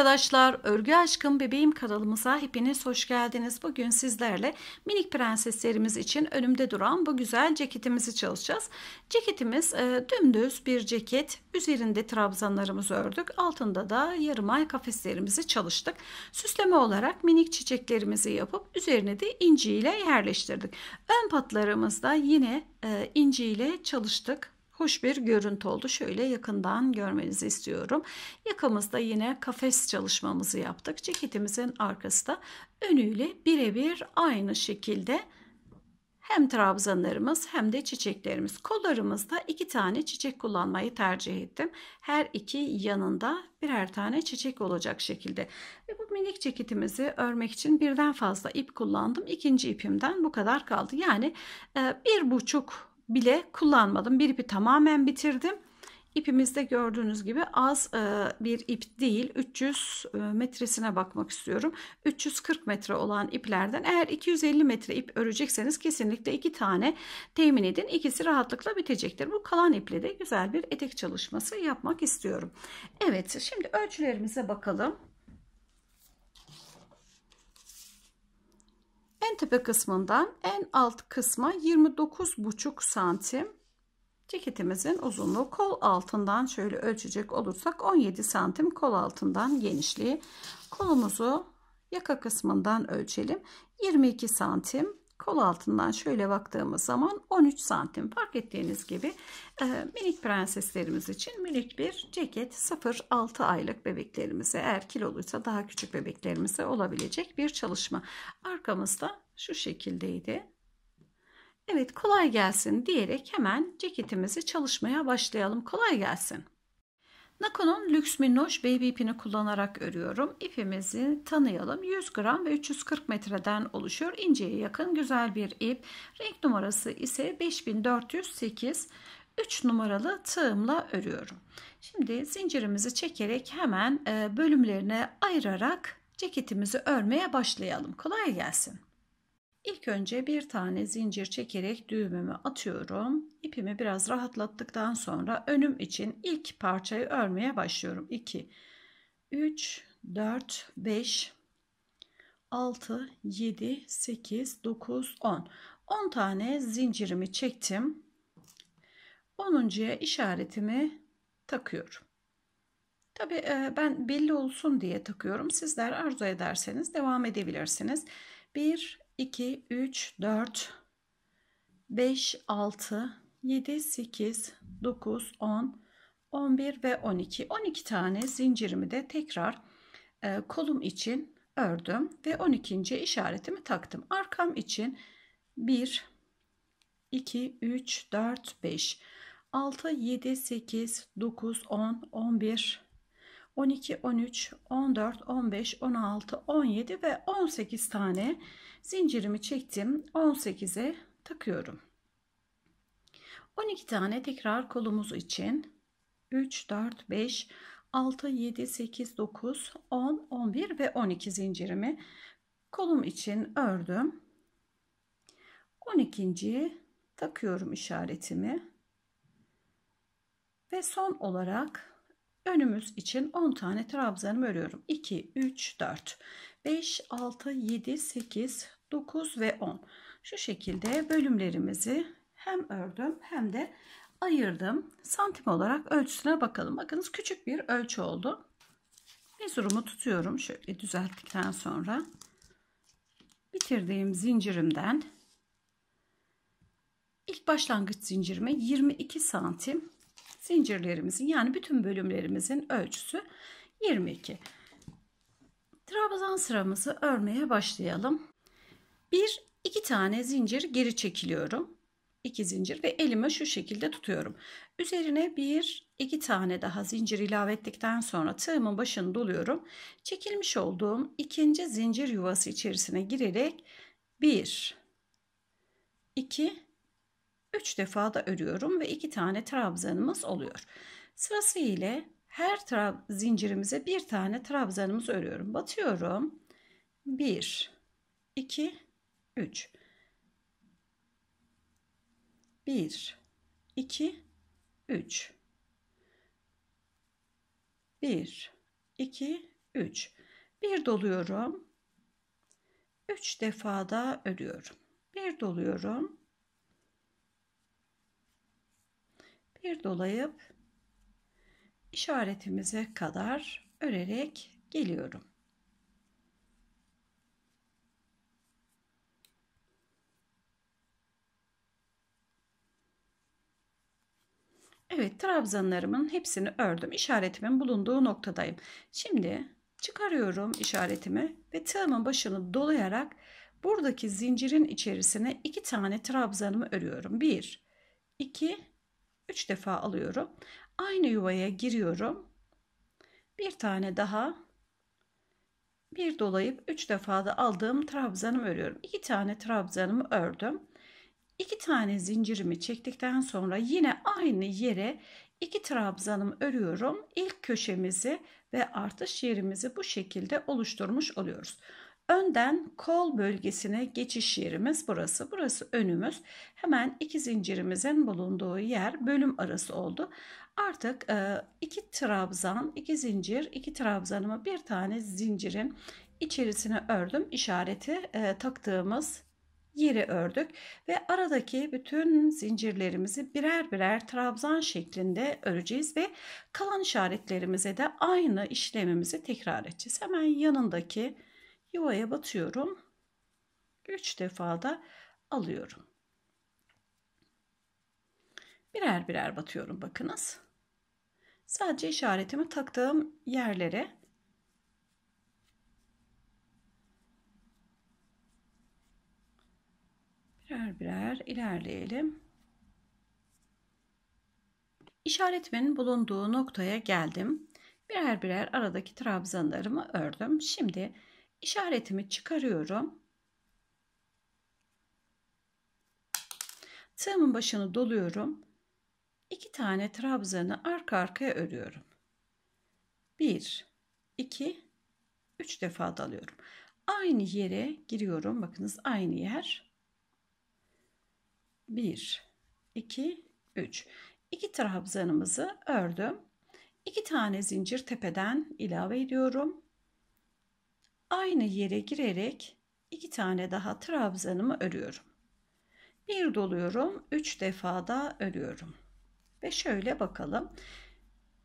arkadaşlar, Örgü Aşkım Bebeğim kanalımıza hepiniz hoş geldiniz. Bugün sizlerle minik prenseslerimiz için önümde duran bu güzel ceketimizi çalışacağız. Ceketimiz e, dümdüz bir ceket. Üzerinde trabzanlarımızı ördük. Altında da yarım ay kafeslerimizi çalıştık. Süsleme olarak minik çiçeklerimizi yapıp üzerine de inci ile yerleştirdik. Ön patlarımızda yine e, ile çalıştık hoş bir görüntü oldu. Şöyle yakından görmenizi istiyorum. Yakamızda yine kafes çalışmamızı yaptık. Ceketimizin arkası da önüyle birebir aynı şekilde hem trabzanlarımız hem de çiçeklerimiz. Kollarımızda iki tane çiçek kullanmayı tercih ettim. Her iki yanında birer tane çiçek olacak şekilde. Ve bu minik ceketimizi örmek için birden fazla ip kullandım. İkinci ipimden bu kadar kaldı. Yani e, bir buçuk bile kullanmadım. Bir ipi tamamen bitirdim. İpimizde gördüğünüz gibi az e, bir ip değil 300 e, metresine bakmak istiyorum. 340 metre olan iplerden eğer 250 metre ip örecekseniz kesinlikle iki tane temin edin. İkisi rahatlıkla bitecektir. Bu kalan iple de güzel bir etek çalışması yapmak istiyorum. Evet şimdi ölçülerimize bakalım. En tepe kısmından en alt kısma 29,5 santim ceketimizin uzunluğu kol altından şöyle ölçecek olursak 17 santim kol altından genişliği kolumuzu yaka kısmından ölçelim 22 santim kol altından şöyle baktığımız zaman 13 santim fark ettiğiniz gibi e, minik prenseslerimiz için minik bir ceket 0-6 aylık bebeklerimize eğer kiloluysa daha küçük bebeklerimize olabilecek bir çalışma arkamızda şu şekildeydi Evet kolay gelsin diyerek hemen ceketimizi çalışmaya başlayalım kolay gelsin Nako'nun lüks minnoş baby ipini kullanarak örüyorum. İpimizi tanıyalım. 100 gram ve 340 metreden oluşuyor. İnceye yakın güzel bir ip. Renk numarası ise 5408. 3 numaralı tığımla örüyorum. Şimdi zincirimizi çekerek hemen e, bölümlerine ayırarak ceketimizi örmeye başlayalım. Kolay gelsin. İlk önce bir tane zincir çekerek düğümümü atıyorum. İpimi biraz rahatlattıktan sonra önüm için ilk parçayı örmeye başlıyorum. 2, 3, 4, 5, 6, 7, 8, 9, 10. 10 tane zincirimi çektim. 10.ya işaretimi takıyorum. Tabi e, ben belli olsun diye takıyorum. Sizler arzu ederseniz devam edebilirsiniz. 1, 2, 3, 4, 5, 6, 7, 8, 9, 10, 11 ve 12. 12 tane zincirimi de tekrar e, kolum için ördüm ve 12. işaretimi taktım. Arkam için 1, 2, 3, 4, 5, 6, 7, 8, 9, 10, 11, 12, 13, 14, 15, 16, 17 ve 18 tane Zincirimi çektim. 18'e takıyorum. 12 tane tekrar kolumuz için 3 4 5 6 7 8 9 10 11 ve 12 zincirimi kolum için ördüm. 12. takıyorum işaretimi. Ve son olarak Önümüz için 10 tane trabzanımı örüyorum. 2, 3, 4, 5, 6, 7, 8, 9 ve 10. Şu şekilde bölümlerimizi hem ördüm hem de ayırdım. Santim olarak ölçüsüne bakalım. Bakınız küçük bir ölçü oldu. Mezurumu tutuyorum. Şöyle düzelttikten sonra bitirdiğim zincirimden ilk başlangıç zincirime 22 santim zincirlerimizin yani bütün bölümlerimizin ölçüsü 22. Trabzan sıramızı örmeye başlayalım. Bir, iki tane zincir geri çekiliyorum. 2 zincir ve elime şu şekilde tutuyorum. Üzerine bir iki tane daha zincir ilave ettikten sonra tığımın başını doluyorum. Çekilmiş olduğum ikinci zincir yuvası içerisine girerek bir, iki 3 defa da örüyorum ve 2 tane trabzanımız oluyor. Sırasıyla her zincirimize bir tane trabzanımız örüyorum. Batıyorum. 1 2 3 1 2 3 1 2 3 bir doluyorum. 3 defa da örüyorum. Bir doluyorum. bir dolayıp işaretimize kadar örerek geliyorum. Evet trabzanlarımın hepsini ördüm. İşaretimin bulunduğu noktadayım. Şimdi çıkarıyorum işaretimi ve tığımın başını dolayarak buradaki zincirin içerisine iki tane trabzanımı örüyorum. Bir, iki 3 defa alıyorum. Aynı yuvaya giriyorum. Bir tane daha bir dolayıp 3 defa da aldığım trabzanımı örüyorum. 2 tane trabzanımı ördüm. 2 tane zincirimi çektikten sonra yine aynı yere 2 trabzanımı örüyorum. İlk köşemizi ve artış yerimizi bu şekilde oluşturmuş oluyoruz. Önden kol bölgesine geçiş yerimiz burası. Burası önümüz. Hemen iki zincirimizin bulunduğu yer bölüm arası oldu. Artık e, iki trabzan, iki zincir, iki trabzanımı bir tane zincirin içerisine ördüm. İşareti e, taktığımız yeri ördük ve aradaki bütün zincirlerimizi birer birer trabzan şeklinde öreceğiz ve kalan işaretlerimize de aynı işlemimizi tekrar edeceğiz. Hemen yanındaki yuvaya batıyorum. 3 defa da alıyorum. Birer birer batıyorum bakınız. Sadece işaretimi taktığım yerlere birer birer ilerleyelim. İşaretimin bulunduğu noktaya geldim. Birer birer aradaki trabzanlarımı ördüm. Şimdi işaretimi çıkarıyorum. Tığımın başını doluyorum. İki tane trabzanı arka arkaya örüyorum. Bir, iki, üç defa dalıyorum. Aynı yere giriyorum. Bakınız aynı yer. Bir, iki, üç. İki trabzanımızı ördüm. İki tane zincir tepeden ilave ediyorum aynı yere girerek iki tane daha trabzanımı örüyorum. Bir doluyorum, üç defa da örüyorum. Ve şöyle bakalım.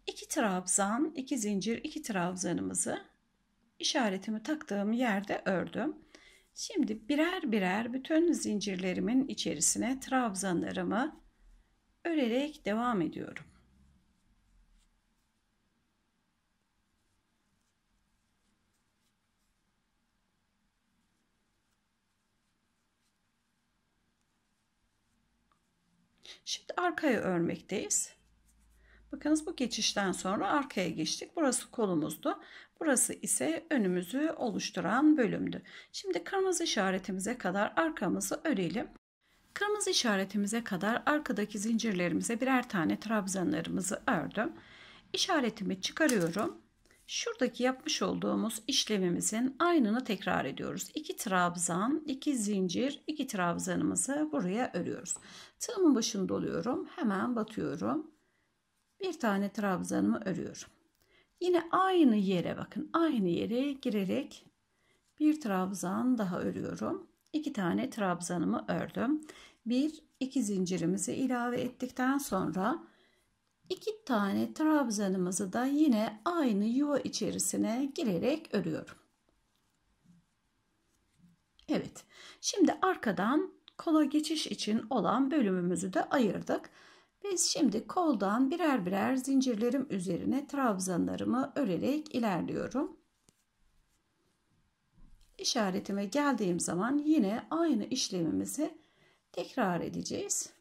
İki trabzan, iki zincir, iki trabzanımızı işaretimi taktığım yerde ördüm. Şimdi birer birer bütün zincirlerimin içerisine trabzanlarımı örerek devam ediyorum. Şimdi arkaya örmekteyiz. Bakınız bu geçişten sonra arkaya geçtik. Burası kolumuzdu. Burası ise önümüzü oluşturan bölümdü. Şimdi kırmızı işaretimize kadar arkamızı örelim. Kırmızı işaretimize kadar arkadaki zincirlerimize birer tane trabzanlarımızı ördüm. İşaretimi çıkarıyorum. Şuradaki yapmış olduğumuz işlemimizin aynını tekrar ediyoruz. 2 trabzan, 2 zincir, 2 trabzanımızı buraya örüyoruz. Tığımın başını doluyorum. Hemen batıyorum. Bir tane trabzanımı örüyorum. Yine aynı yere bakın. Aynı yere girerek bir trabzan daha örüyorum. 2 tane trabzanımı ördüm. 1 2 zincirimizi ilave ettikten sonra İki tane trabzanımızı da yine aynı yuva içerisine girerek örüyorum. Evet şimdi arkadan kola geçiş için olan bölümümüzü de ayırdık. Biz şimdi koldan birer birer zincirlerim üzerine trabzanlarımı örerek ilerliyorum. İşaretime geldiğim zaman yine aynı işlemimizi tekrar edeceğiz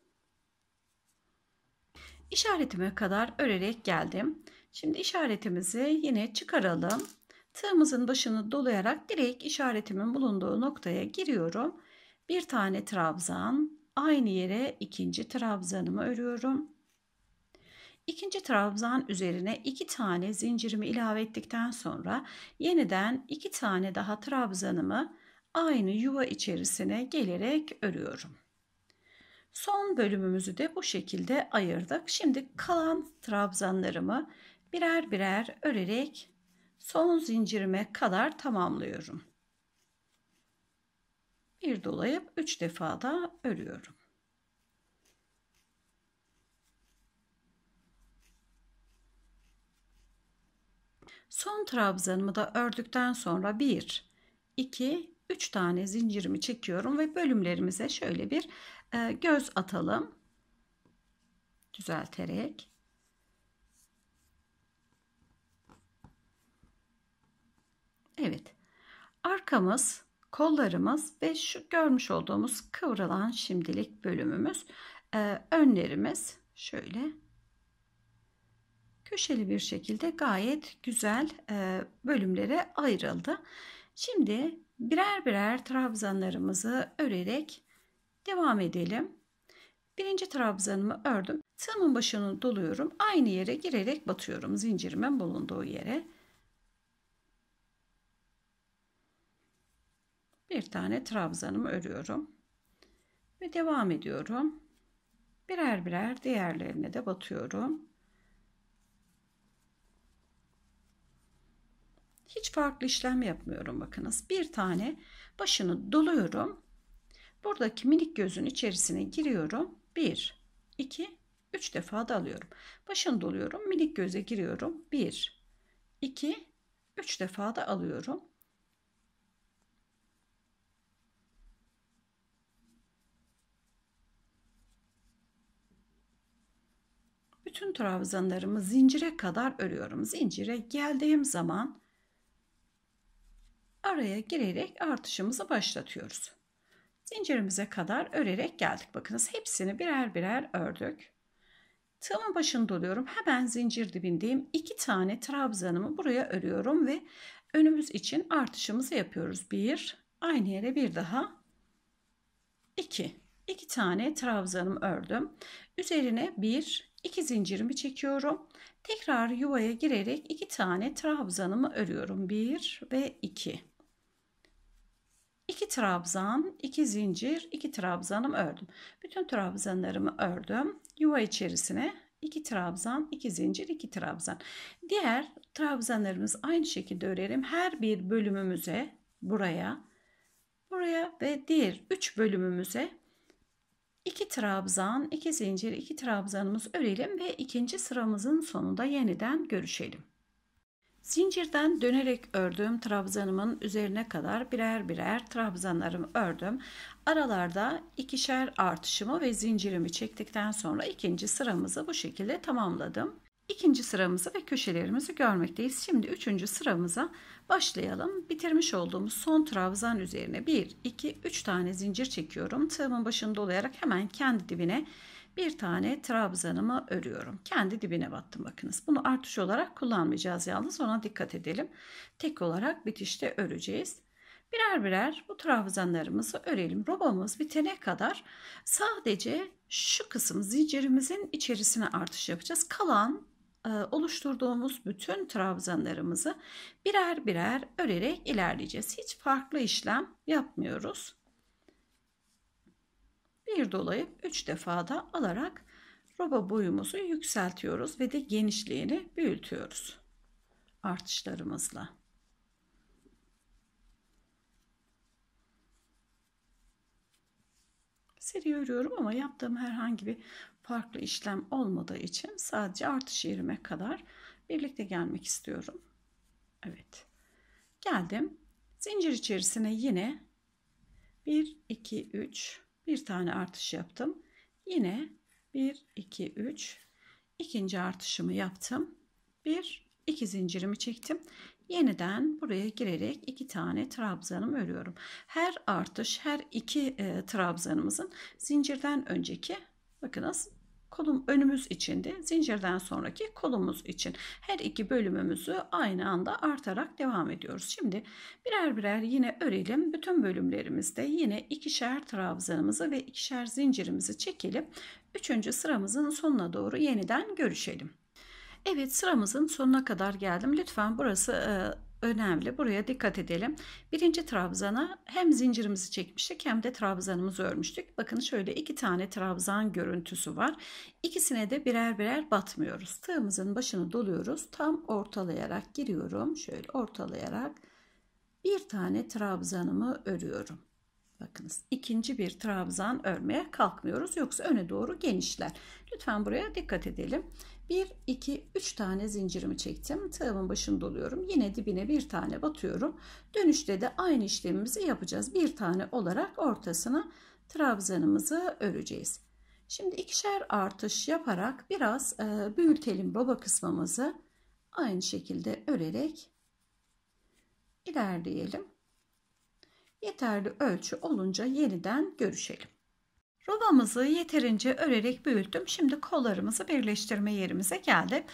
işaretime kadar örerek geldim. Şimdi işaretimizi yine çıkaralım. Tığımızın başını dolayarak direkt işaretimin bulunduğu noktaya giriyorum. Bir tane trabzan, aynı yere ikinci trabzanımı örüyorum. İkinci trabzan üzerine iki tane zincirimi ilave ettikten sonra yeniden iki tane daha trabzanımı aynı yuva içerisine gelerek örüyorum. Son bölümümüzü de bu şekilde ayırdık. Şimdi kalan trabzanlarımı birer birer örerek son zincirime kadar tamamlıyorum. Bir dolayıp 3 defa da örüyorum. Son trabzanımı da ördükten sonra 1, 2, 3 tane zincirimi çekiyorum ve bölümlerimize şöyle bir ee, göz atalım. Düzelterek. Evet. Arkamız, kollarımız ve şu görmüş olduğumuz kıvrılan şimdilik bölümümüz. Ee, önlerimiz şöyle köşeli bir şekilde gayet güzel e, bölümlere ayrıldı. Şimdi birer birer trabzanlarımızı örerek Devam edelim. Birinci trabzanımı ördüm. Tığımın başını doluyorum. Aynı yere girerek batıyorum zincirimin bulunduğu yere. Bir tane trabzanımı örüyorum. Ve devam ediyorum. Birer birer diğerlerine de batıyorum. Hiç farklı işlem yapmıyorum bakınız. Bir tane başını doluyorum Buradaki minik gözün içerisine giriyorum. 1, 2, 3 defa da alıyorum. Başını doluyorum. Minik göze giriyorum. 1, 2, 3 defa da alıyorum. bütün trabzanlarımı zincire kadar örüyorum. Zincire geldiğim zaman araya girerek artışımızı başlatıyoruz zincirimize kadar örerek geldik. Bakınız hepsini birer birer ördük. Tığımın başında doluyorum. Hemen zincir dibindeyim. İki tane trabzanımı buraya örüyorum ve önümüz için artışımızı yapıyoruz. Bir, aynı yere bir daha. iki. İki tane trabzanım ördüm. Üzerine bir, iki zincirimi çekiyorum. Tekrar yuvaya girerek iki tane trabzanımı örüyorum. Bir ve iki. 2 trabzan, 2 zincir, 2 trabzanım ördüm. Bütün trabzanlarımı ördüm. Yuva içerisine 2 trabzan, 2 zincir, 2 trabzan. Diğer trabzanlarımız aynı şekilde örelim. Her bir bölümümüze buraya, buraya ve diğer 3 bölümümüze 2 trabzan, 2 zincir, 2 trabzanımız örelim ve ikinci sıramızın sonunda yeniden görüşelim. Zincirden dönerek ördüğüm trabzanımın üzerine kadar birer birer trabzanlarımı ördüm. Aralarda ikişer artışımı ve zincirimi çektikten sonra ikinci sıramızı bu şekilde tamamladım. İkinci sıramızı ve köşelerimizi görmekteyiz. Şimdi üçüncü sıramıza başlayalım. Bitirmiş olduğumuz son trabzan üzerine 1, 2, 3 tane zincir çekiyorum. Tığımın başını dolayarak hemen kendi dibine bir tane trabzanımı örüyorum. Kendi dibine battım bakınız. Bunu artış olarak kullanmayacağız yalnız ona dikkat edelim. Tek olarak bitişte öreceğiz. Birer birer bu trabzanlarımızı örelim. Robamız bitene kadar sadece şu kısım zincirimizin içerisine artış yapacağız. Kalan e, oluşturduğumuz bütün trabzanlarımızı birer birer örerek ilerleyeceğiz. Hiç farklı işlem yapmıyoruz bir dolayıp 3 defada alarak roba boyumuzu yükseltiyoruz ve de genişliğini büyütüyoruz artışlarımızla. Seri örüyorum ama yaptığım herhangi bir farklı işlem olmadığı için sadece artış yerime kadar birlikte gelmek istiyorum. Evet. Geldim. Zincir içerisine yine 1 2 3 bir tane artış yaptım. Yine 1, 2, 3 ikinci artışımı yaptım. 1, 2 zincirimi çektim. Yeniden buraya girerek iki tane trabzanım örüyorum. Her artış her iki e, trabzanımızın zincirden önceki bakınız kolum önümüz içinde zincirden sonraki kolumuz için her iki bölümümüzü aynı anda artarak devam ediyoruz. Şimdi birer birer yine örelim. Bütün bölümlerimizde yine ikişer trabzanımızı ve ikişer zincirimizi çekelim. Üçüncü sıramızın sonuna doğru yeniden görüşelim. Evet sıramızın sonuna kadar geldim. Lütfen burası e, önemli. Buraya dikkat edelim. Birinci trabzana hem zincirimizi çekmiştik hem de trabzanımızı örmüştük. Bakın şöyle iki tane trabzan görüntüsü var. İkisine de birer birer batmıyoruz. Tığımızın başını doluyoruz. Tam ortalayarak giriyorum. Şöyle ortalayarak bir tane trabzanımı örüyorum. Bakınız ikinci bir trabzan örmeye kalkmıyoruz. Yoksa öne doğru genişler. Lütfen buraya dikkat edelim. 1, 2, 3 tane zincirimi çektim. Tığımın başını doluyorum. Yine dibine bir tane batıyorum. Dönüşte de aynı işlemimizi yapacağız. Bir tane olarak ortasına trabzanımızı öreceğiz. Şimdi ikişer artış yaparak biraz e, büyütelim baba kısmımızı. Aynı şekilde örerek ilerleyelim. Yeterli ölçü olunca yeniden görüşelim. Yuvamızı yeterince örerek büyüttüm. Şimdi kollarımızı birleştirme yerimize geldim.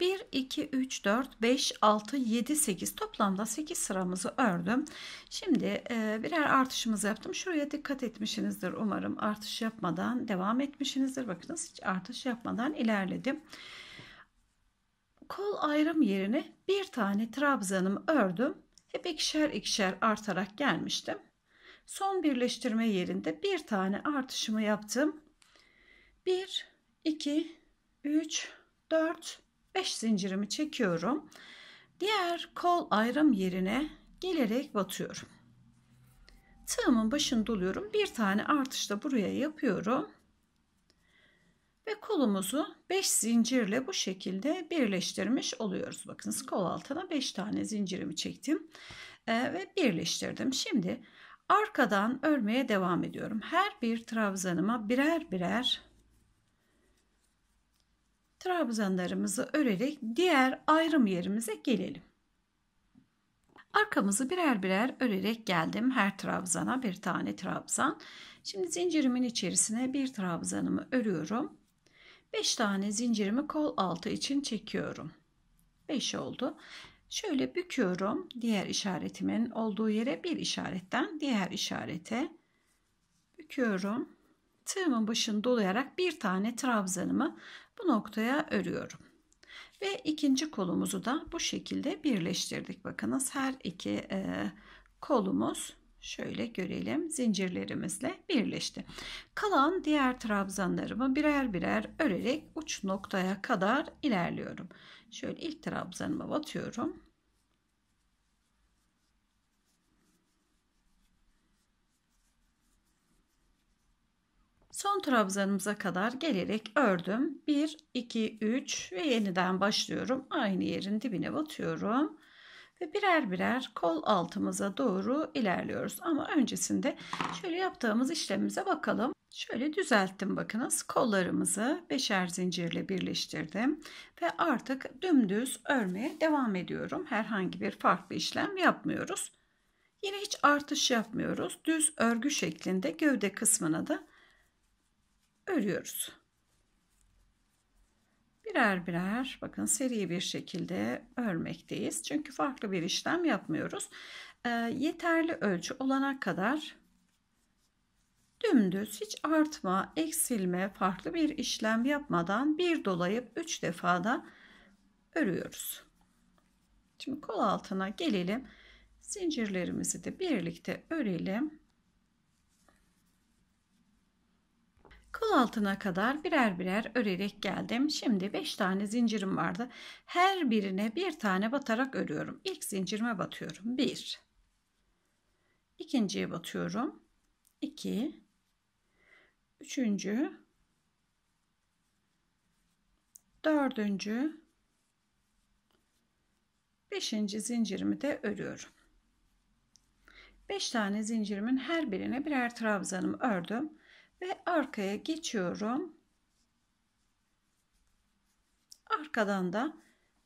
1, 2, 3, 4, 5, 6, 7, 8 toplamda 8 sıramızı ördüm. Şimdi e, birer artışımızı yaptım. Şuraya dikkat etmişsinizdir umarım. Artış yapmadan devam etmişsinizdir. Bakınız hiç artış yapmadan ilerledim. Kol ayrım yerine bir tane trabzanımı ördüm. Hep ikişer ikişer artarak gelmiştim son birleştirme yerinde bir tane artışımı yaptım. 1, 2, 3, 4, 5 zincirimi çekiyorum. Diğer kol ayrım yerine gelerek batıyorum. Tığımın başını doluyorum. Bir tane artışla buraya yapıyorum. Ve kolumuzu 5 zincirle bu şekilde birleştirmiş oluyoruz. Bakınız kol altına 5 tane zincirimi çektim ee, ve birleştirdim. Şimdi Arkadan örmeye devam ediyorum. Her bir trabzanıma birer birer trabzanlarımızı örerek diğer ayrım yerimize gelelim. Arkamızı birer birer örerek geldim. Her trabzana bir tane trabzan. Şimdi zincirimin içerisine bir trabzanımı örüyorum. 5 tane zincirimi kol altı için çekiyorum. 5 oldu. Şöyle büküyorum. Diğer işaretimin olduğu yere bir işaretten diğer işarete büküyorum. Tığımın başını dolayarak bir tane trabzanımı bu noktaya örüyorum. Ve ikinci kolumuzu da bu şekilde birleştirdik. Bakınız her iki e, kolumuz Şöyle görelim zincirlerimizle birleşti. Kalan diğer trabzanlarımı birer birer örerek uç noktaya kadar ilerliyorum. Şöyle ilk trabzanıma batıyorum. Son trabzanımıza kadar gelerek ördüm. 1, 2, 3 ve yeniden başlıyorum. Aynı yerin dibine batıyorum ve birer birer kol altımıza doğru ilerliyoruz. Ama öncesinde şöyle yaptığımız işlemimize bakalım. Şöyle düzelttim bakınız. Kollarımızı beşer zincirle birleştirdim ve artık dümdüz örmeye devam ediyorum. Herhangi bir farklı işlem yapmıyoruz. Yine hiç artış yapmıyoruz. Düz örgü şeklinde gövde kısmına da örüyoruz birer birer bakın seri bir şekilde örmekteyiz. Çünkü farklı bir işlem yapmıyoruz. E, yeterli ölçü olana kadar dümdüz hiç artma, eksilme, farklı bir işlem yapmadan bir dolayıp üç defada örüyoruz. Şimdi kol altına gelelim. Zincirlerimizi de birlikte örelim. Kol altına kadar birer birer örerek geldim. Şimdi 5 tane zincirim vardı. Her birine bir tane batarak örüyorum. İlk zincirime batıyorum. 1 ikinciye batıyorum. 2 üçüncü dördüncü beşinci zincirimi de örüyorum. 5 tane zincirimin her birine birer trabzanımı ördüm. Ve arkaya geçiyorum. Arkadan da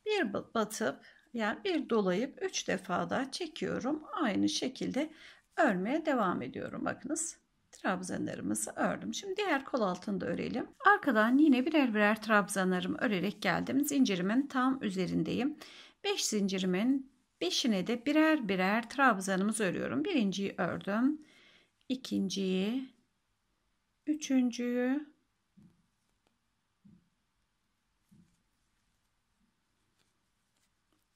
bir batıp yani bir dolayıp 3 defa da çekiyorum. Aynı şekilde örmeye devam ediyorum. Bakınız trabzanlarımızı ördüm. Şimdi diğer kol altını da örelim. Arkadan yine birer birer trabzanlarımı örerek geldim. Zincirimin tam üzerindeyim. 5 zincirimin 5'ine de birer birer trabzanımızı örüyorum. Birinciyi ördüm. ikinciyi, üçüncüyü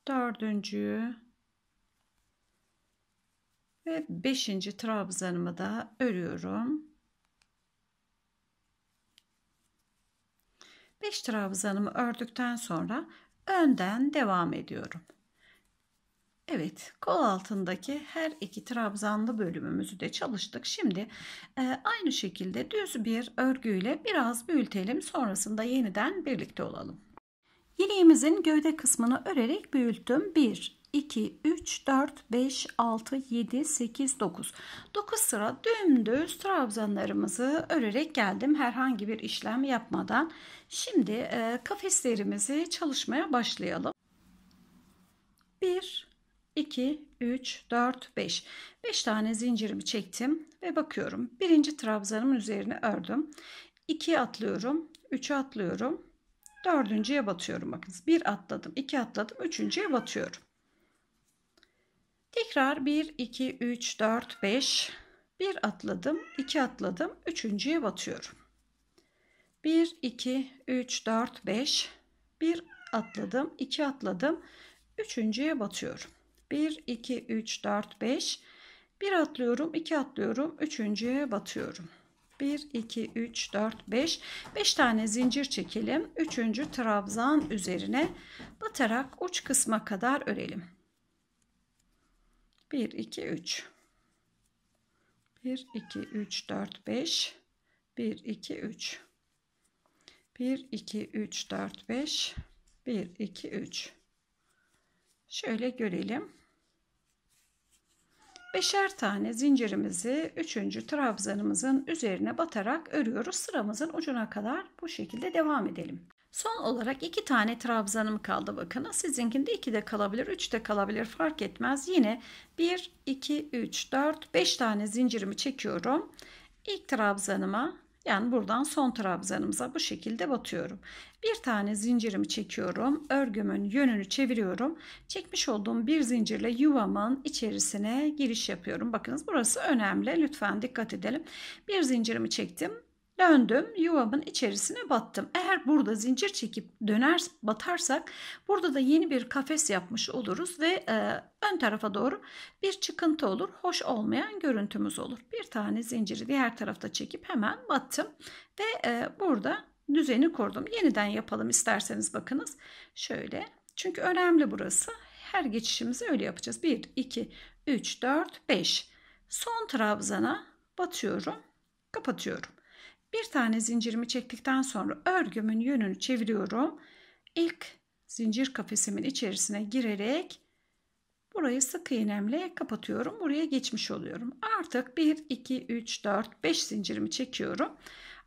dördüncüyü ve beşinci trabzanımı da örüyorum. Beş trabzanımı ördükten sonra önden devam ediyorum. Evet, kol altındaki her iki trabzanlı bölümümüzü de çalıştık. Şimdi e, aynı şekilde düz bir örgüyle biraz büyütelim. Sonrasında yeniden birlikte olalım. Yeleğimizin gövde kısmını örerek büyüttüm. 1, 2, 3, 4, 5, 6, 7, 8, 9. 9 sıra dümdüz trabzanlarımızı örerek geldim. Herhangi bir işlem yapmadan. Şimdi e, kafeslerimizi çalışmaya başlayalım. 1 2, 3, 4, 5. 5 tane zincirimi çektim ve bakıyorum. Birinci trabzanımın üzerine ördüm. 2'ye atlıyorum. 3'e atlıyorum. Dördüncüye batıyorum. Bakınız bir atladım, iki atladım, üçüncüye batıyorum. Tekrar 1, 2, 3, 4, 5. Bir atladım, iki atladım, üçüncüye batıyorum. 1, 2, 3, 4, 5. Bir atladım, iki atladım, üçüncüye batıyorum. 1, 2, 3, 4, 5. 1 atlıyorum, 2 atlıyorum, 3.ye batıyorum. 1, 2, 3, 4, 5. 5 tane zincir çekelim. 3. trabzan üzerine batarak uç kısma kadar örelim. 1, 2, 3. 1, 2, 3, 4, 5. 1, 2, 3. 1, 2, 3, 4, 5. 1, 2, 3. Şöyle görelim. Beşer tane zincirimizi üçüncü trabzanımızın üzerine batarak örüyoruz. Sıramızın ucuna kadar bu şekilde devam edelim. Son olarak iki tane trabzanım kaldı bakın. Sizinkinde iki de kalabilir, üç de kalabilir fark etmez. Yine bir iki üç dört beş tane zincirimi çekiyorum. İlk trabzanıma yani buradan son trabzanımıza bu şekilde batıyorum. Bir tane zincirimi çekiyorum. Örgümün yönünü çeviriyorum. Çekmiş olduğum bir zincirle yuvamın içerisine giriş yapıyorum. Bakınız burası önemli. Lütfen dikkat edelim. Bir zincirimi çektim. Döndüm yuvamın içerisine battım. Eğer burada zincir çekip döner batarsak burada da yeni bir kafes yapmış oluruz ve e, ön tarafa doğru bir çıkıntı olur. Hoş olmayan görüntümüz olur. Bir tane zinciri diğer tarafta çekip hemen battım ve e, burada düzeni kurdum. Yeniden yapalım isterseniz bakınız. Şöyle çünkü önemli burası. Her geçişimizi öyle yapacağız. 1, 2, 3, 4, 5. Son trabzana batıyorum, kapatıyorum. Bir tane zincirimi çektikten sonra örgümün yönünü çeviriyorum. İlk zincir kafesimin içerisine girerek burayı sık iğnemle kapatıyorum. Buraya geçmiş oluyorum. Artık 1, 2, 3, 4, 5 zincirimi çekiyorum.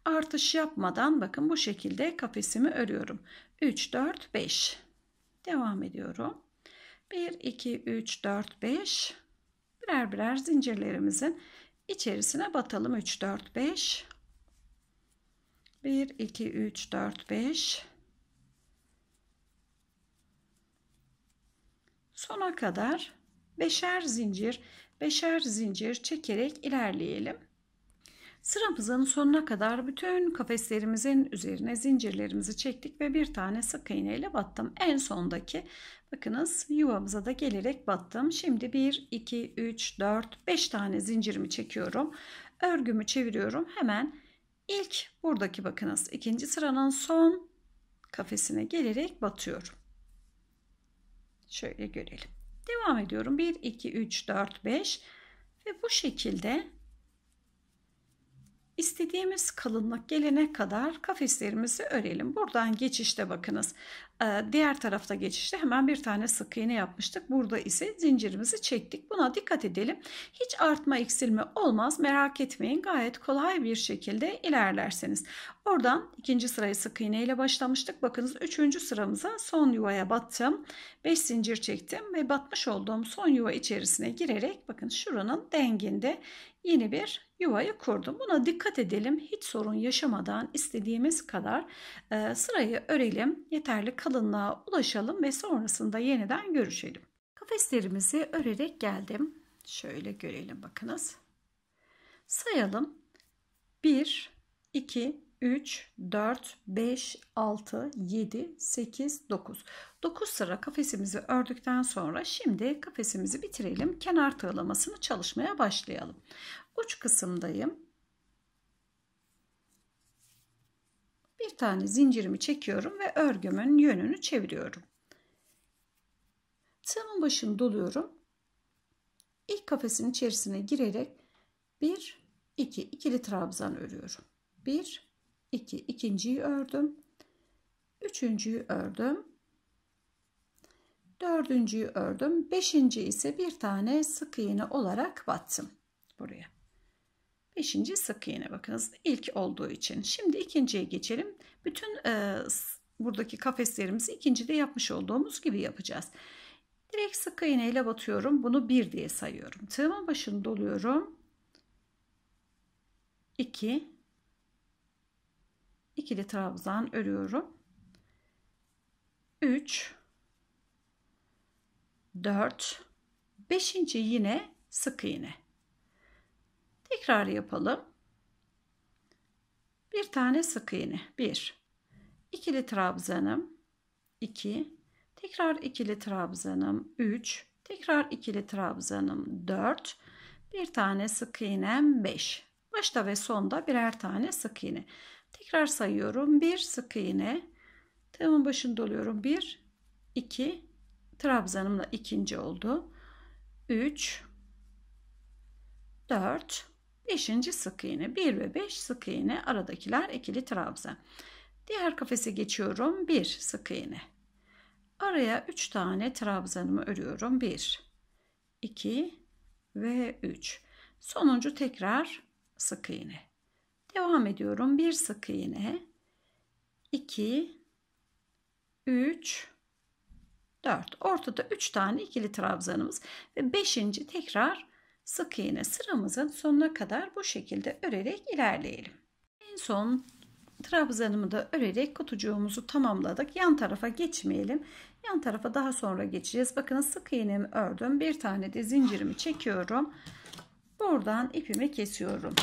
Artış yapmadan bakın bu şekilde kafesimi örüyorum. 3, 4, 5. Devam ediyorum. 1, 2, 3, 4, 5. Birer birer zincirlerimizin içerisine batalım. 3, 4, 5. 1 2 3 4 5 sona kadar beşer zincir beşer zincir çekerek ilerleyelim. Sıramızın sonuna kadar bütün kafeslerimizin üzerine zincirlerimizi çektik ve bir tane sık iğne ile battım. En sondaki bakınız yuvamıza da gelerek battım. Şimdi 1, 2, 3, 4, 5 tane zincirimi çekiyorum. Örgümü çeviriyorum. Hemen İlk buradaki bakınız ikinci sıranın son kafesine gelerek batıyorum. Şöyle görelim. Devam ediyorum. 1, 2, 3, 4, 5 ve bu şekilde İstediğimiz kalınlık gelene kadar kafeslerimizi örelim. Buradan geçişte bakınız. Ee, diğer tarafta geçişte hemen bir tane sık iğne yapmıştık. Burada ise zincirimizi çektik. Buna dikkat edelim. Hiç artma eksilme olmaz. Merak etmeyin. Gayet kolay bir şekilde ilerlerseniz. Oradan ikinci sırayı sık iğne ile başlamıştık. Bakınız üçüncü sıramıza son yuvaya battım. Beş zincir çektim ve batmış olduğum son yuva içerisine girerek bakın şuranın denginde yeni bir yuvayı kurdum. Buna dikkat edelim. Hiç sorun yaşamadan istediğimiz kadar e, sırayı örelim. Yeterli kalınlığa ulaşalım ve sonrasında yeniden görüşelim. Kafeslerimizi örerek geldim. Şöyle görelim bakınız. Sayalım. 1, 2, 3, 4, 5, 6, 7, 8, 9. 9 sıra kafesimizi ördükten sonra şimdi kafesimizi bitirelim. Kenar tığlamasını çalışmaya başlayalım. Uç kısımdayım. Bir tane zincirimi çekiyorum ve örgümün yönünü çeviriyorum. Tığımın başını doluyorum. İlk kafesin içerisine girerek 1 2 ikili trabzan örüyorum. 1 2 ikinciyi ördüm. Üçüncüyü ördüm Dördüncüyü ördüm. Beşinci ise bir tane sık iğne olarak battım buraya. Beşinci sık iğne bakınız ilk olduğu için. Şimdi ikinciye geçelim. Bütün e, buradaki kafeslerimizi ikincide yapmış olduğumuz gibi yapacağız. Direkt sık iğne ile batıyorum. Bunu bir diye sayıyorum. Tığımın başını doluyorum. 2 ikili trabzan örüyorum. 3 4 5. yine sık iğne. Tekrar yapalım. Bir tane sık iğne. 1 ikili trabzanım 2 tekrar ikili trabzanım 3 tekrar ikili trabzanım 4 bir tane sık iğnem 5 başta ve sonda birer tane sık iğne tekrar sayıyorum 1 sık iğne tığımın başını doluyorum 1 2 Trabzan'ımla ikinci oldu. 3 4 5. sık iğne 1 ve 5 sık iğne aradakiler ikili trabzan. Diğer kafese geçiyorum 1 sık iğne. Araya 3 tane trabzanımı örüyorum 1 2 ve 3. Sonuncu tekrar sık iğne. Devam ediyorum 1 sık iğne 2 3 4. Ortada 3 tane ikili trabzanımız ve 5. tekrar sık iğne sıramızın sonuna kadar bu şekilde örerek ilerleyelim. En son trabzanımı da örerek kutucuğumuzu tamamladık. Yan tarafa geçmeyelim. Yan tarafa daha sonra geçeceğiz. Bakın sık iğnemi ördüm. Bir tane de zincirimi çekiyorum. Buradan ipimi kesiyorum.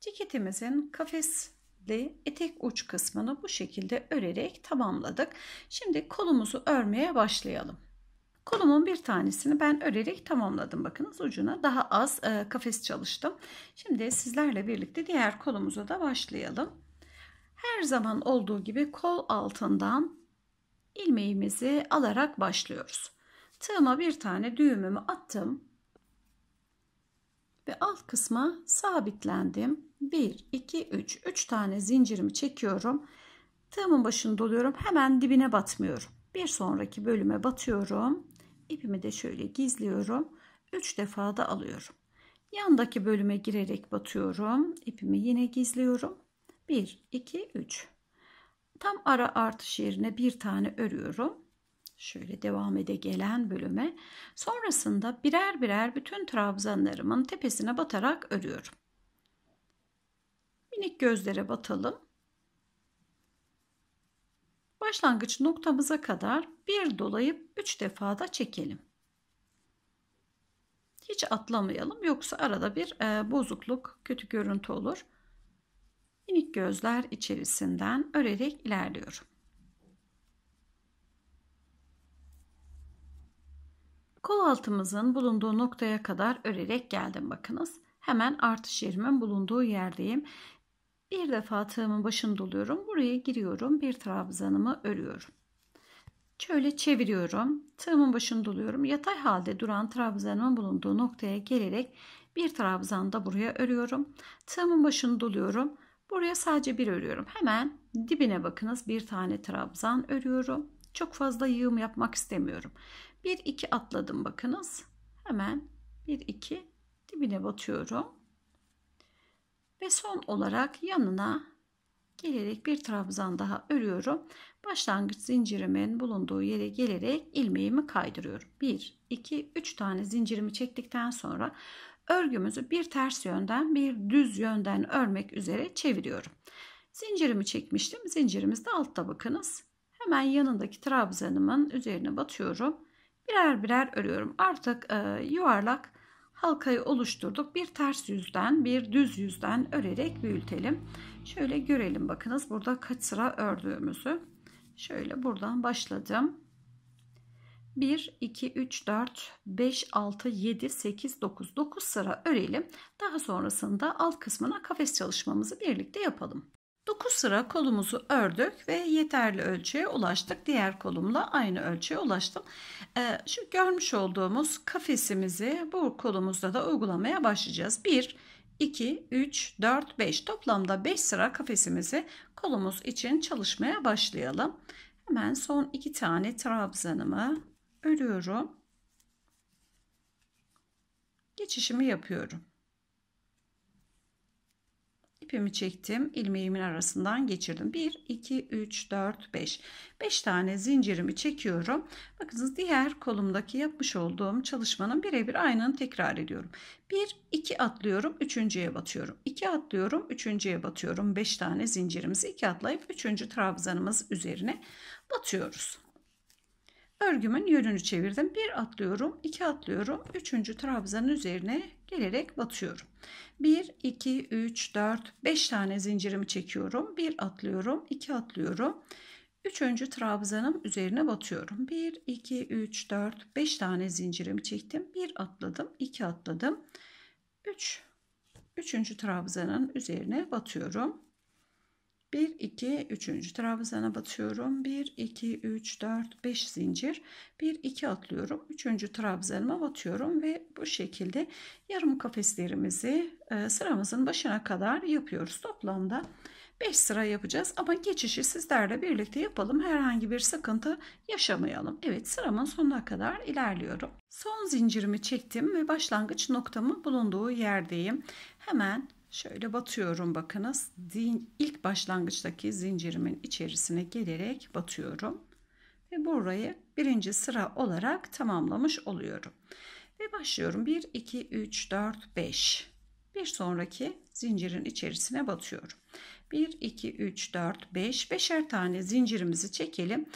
Ceketimizin kafes ile etek uç kısmını bu şekilde örerek tamamladık. Şimdi kolumuzu örmeye başlayalım. Kolumun bir tanesini ben örerek tamamladım. Bakınız ucuna daha az e, kafes çalıştım. Şimdi sizlerle birlikte diğer kolumuza da başlayalım. Her zaman olduğu gibi kol altından ilmeğimizi alarak başlıyoruz. Tığıma bir tane düğümümü attım ve alt kısma sabitlendim. 1, 2, 3. 3 tane zincirimi çekiyorum. Tığımın başını doluyorum. Hemen dibine batmıyorum. Bir sonraki bölüme batıyorum. İpimi de şöyle gizliyorum. 3 defa da alıyorum. Yandaki bölüme girerek batıyorum. İpimi yine gizliyorum. 1, 2, 3. Tam ara artış yerine bir tane örüyorum şöyle devam ede gelen bölüme sonrasında birer birer bütün trabzanlarımın tepesine batarak örüyorum. Minik gözlere batalım. Başlangıç noktamıza kadar bir dolayıp üç defa da çekelim. Hiç atlamayalım yoksa arada bir e, bozukluk, kötü görüntü olur. Minik gözler içerisinden örerek ilerliyorum. Kol altımızın bulunduğu noktaya kadar örerek geldim bakınız. Hemen artış yerimin bulunduğu yerdeyim. Bir defa tığımın başını doluyorum. Buraya giriyorum. Bir trabzanımı örüyorum. Şöyle çeviriyorum. Tığımın başını doluyorum. Yatay halde duran trabzanımın bulunduğu noktaya gelerek bir trabzan da buraya örüyorum. Tığımın başını doluyorum. Buraya sadece bir örüyorum. Hemen dibine bakınız bir tane trabzan örüyorum. Çok fazla yığım yapmak istemiyorum. 1 2 atladım bakınız. Hemen 1 2 dibine batıyorum. Ve son olarak yanına gelerek bir trabzan daha örüyorum. Başlangıç zincirimin bulunduğu yere gelerek ilmeğimi kaydırıyorum. 1 2 3 tane zincirimi çektikten sonra örgümüzü bir ters yönden bir düz yönden örmek üzere çeviriyorum. Zincirimi çekmiştim. Zincirimiz de altta bakınız. Hemen yanındaki trabzanımın üzerine batıyorum birer birer örüyorum. Artık e, yuvarlak halkayı oluşturduk. Bir ters yüzden bir düz yüzden örerek büyütelim. Şöyle görelim bakınız burada kaç sıra ördüğümüzü. Şöyle buradan başladım. 1, 2, 3, 4, 5, 6, 7, 8, 9, 9 sıra örelim. Daha sonrasında alt kısmına kafes çalışmamızı birlikte yapalım. 9 sıra kolumuzu ördük ve yeterli ölçüye ulaştık. Diğer kolumla aynı ölçüye ulaştım. Ee, şu görmüş olduğumuz kafesimizi bu kolumuzda da uygulamaya başlayacağız. 1 2 3 4 5 toplamda 5 sıra kafesimizi kolumuz için çalışmaya başlayalım. Hemen son 2 tane trabzanımı örüyorum. Geçişimi yapıyorum ipimi çektim. ilmeğimin arasından geçirdim. 1, 2, 3, 4, 5. 5 tane zincirimi çekiyorum. Bakınız diğer kolumdaki yapmış olduğum çalışmanın birebir aynını tekrar ediyorum. 1, 2 atlıyorum. Üçüncüye batıyorum. 2 atlıyorum. Üçüncüye batıyorum. 5 tane zincirimizi 2 atlayıp üçüncü trabzanımız üzerine batıyoruz. Örgümün yönünü çevirdim. Bir atlıyorum, iki atlıyorum. Üçüncü trabzanın üzerine gelerek batıyorum. 1, 2, 3, 4, 5 tane zincirimi çekiyorum. 1 atlıyorum, 2 atlıyorum. Üçüncü trabzanım üzerine batıyorum. 1, 2, 3, 4, 5 tane zincirimi çektim. 1 atladım, 2 atladım. 3, üç, üçüncü trabzanın üzerine batıyorum. 1 2 3. trabzana batıyorum. 1 2 3 4 5 zincir. 1 2 atlıyorum. 3. trabzanıma batıyorum ve bu şekilde yarım kafeslerimizi e, sıramızın başına kadar yapıyoruz. Toplamda 5 sıra yapacağız ama geçişi sizlerle birlikte yapalım. Herhangi bir sıkıntı yaşamayalım. Evet sıramın sonuna kadar ilerliyorum. Son zincirimi çektim ve başlangıç noktamı bulunduğu yerdeyim. Hemen Şöyle batıyorum bakınız. İlk başlangıçtaki zincirimin içerisine gelerek batıyorum. Ve burayı birinci sıra olarak tamamlamış oluyorum. Ve başlıyorum. 1, 2, 3, 4, 5. Bir sonraki zincirin içerisine batıyorum. 1, 2, 3, 4, 5. Beşer tane zincirimizi çekelim.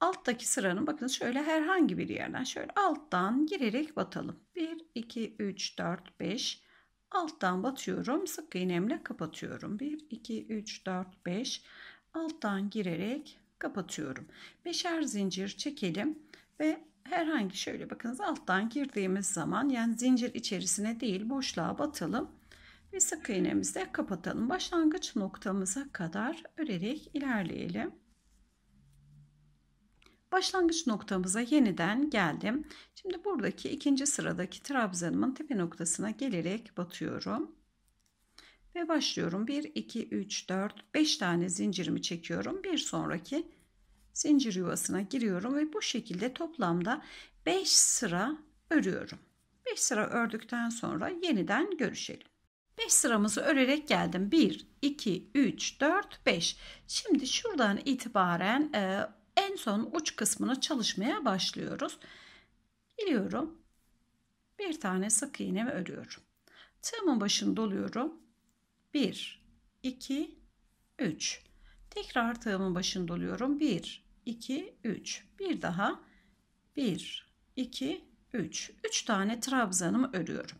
Alttaki sıranın bakın şöyle herhangi bir yerden şöyle alttan girerek batalım. 1, 2, 3, 4, 5. Alttan batıyorum. Sık iğnemle kapatıyorum. 1, 2, 3, 4, 5. Alttan girerek kapatıyorum. Beşer zincir çekelim ve herhangi şöyle bakınız alttan girdiğimiz zaman yani zincir içerisine değil boşluğa batalım ve sık iğnemizle kapatalım. Başlangıç noktamıza kadar örerek ilerleyelim. Başlangıç noktamıza yeniden geldim. Şimdi buradaki ikinci sıradaki trabzanımın tepe noktasına gelerek batıyorum. Ve başlıyorum. 1, 2, 3, 4, 5 tane zincirimi çekiyorum. Bir sonraki zincir yuvasına giriyorum ve bu şekilde toplamda 5 sıra örüyorum. 5 sıra ördükten sonra yeniden görüşelim. 5 sıramızı örerek geldim. 1, 2, 3, 4, 5. Şimdi şuradan itibaren e, en son uç kısmını çalışmaya başlıyoruz. Biliyorum. Bir tane sık iğnemi örüyorum. Tığımın başını doluyorum. 1, 2, 3. Tekrar tığımın başını doluyorum. 1, 2, 3. Bir daha. 1, 2, 3. 3 tane trabzanımı örüyorum.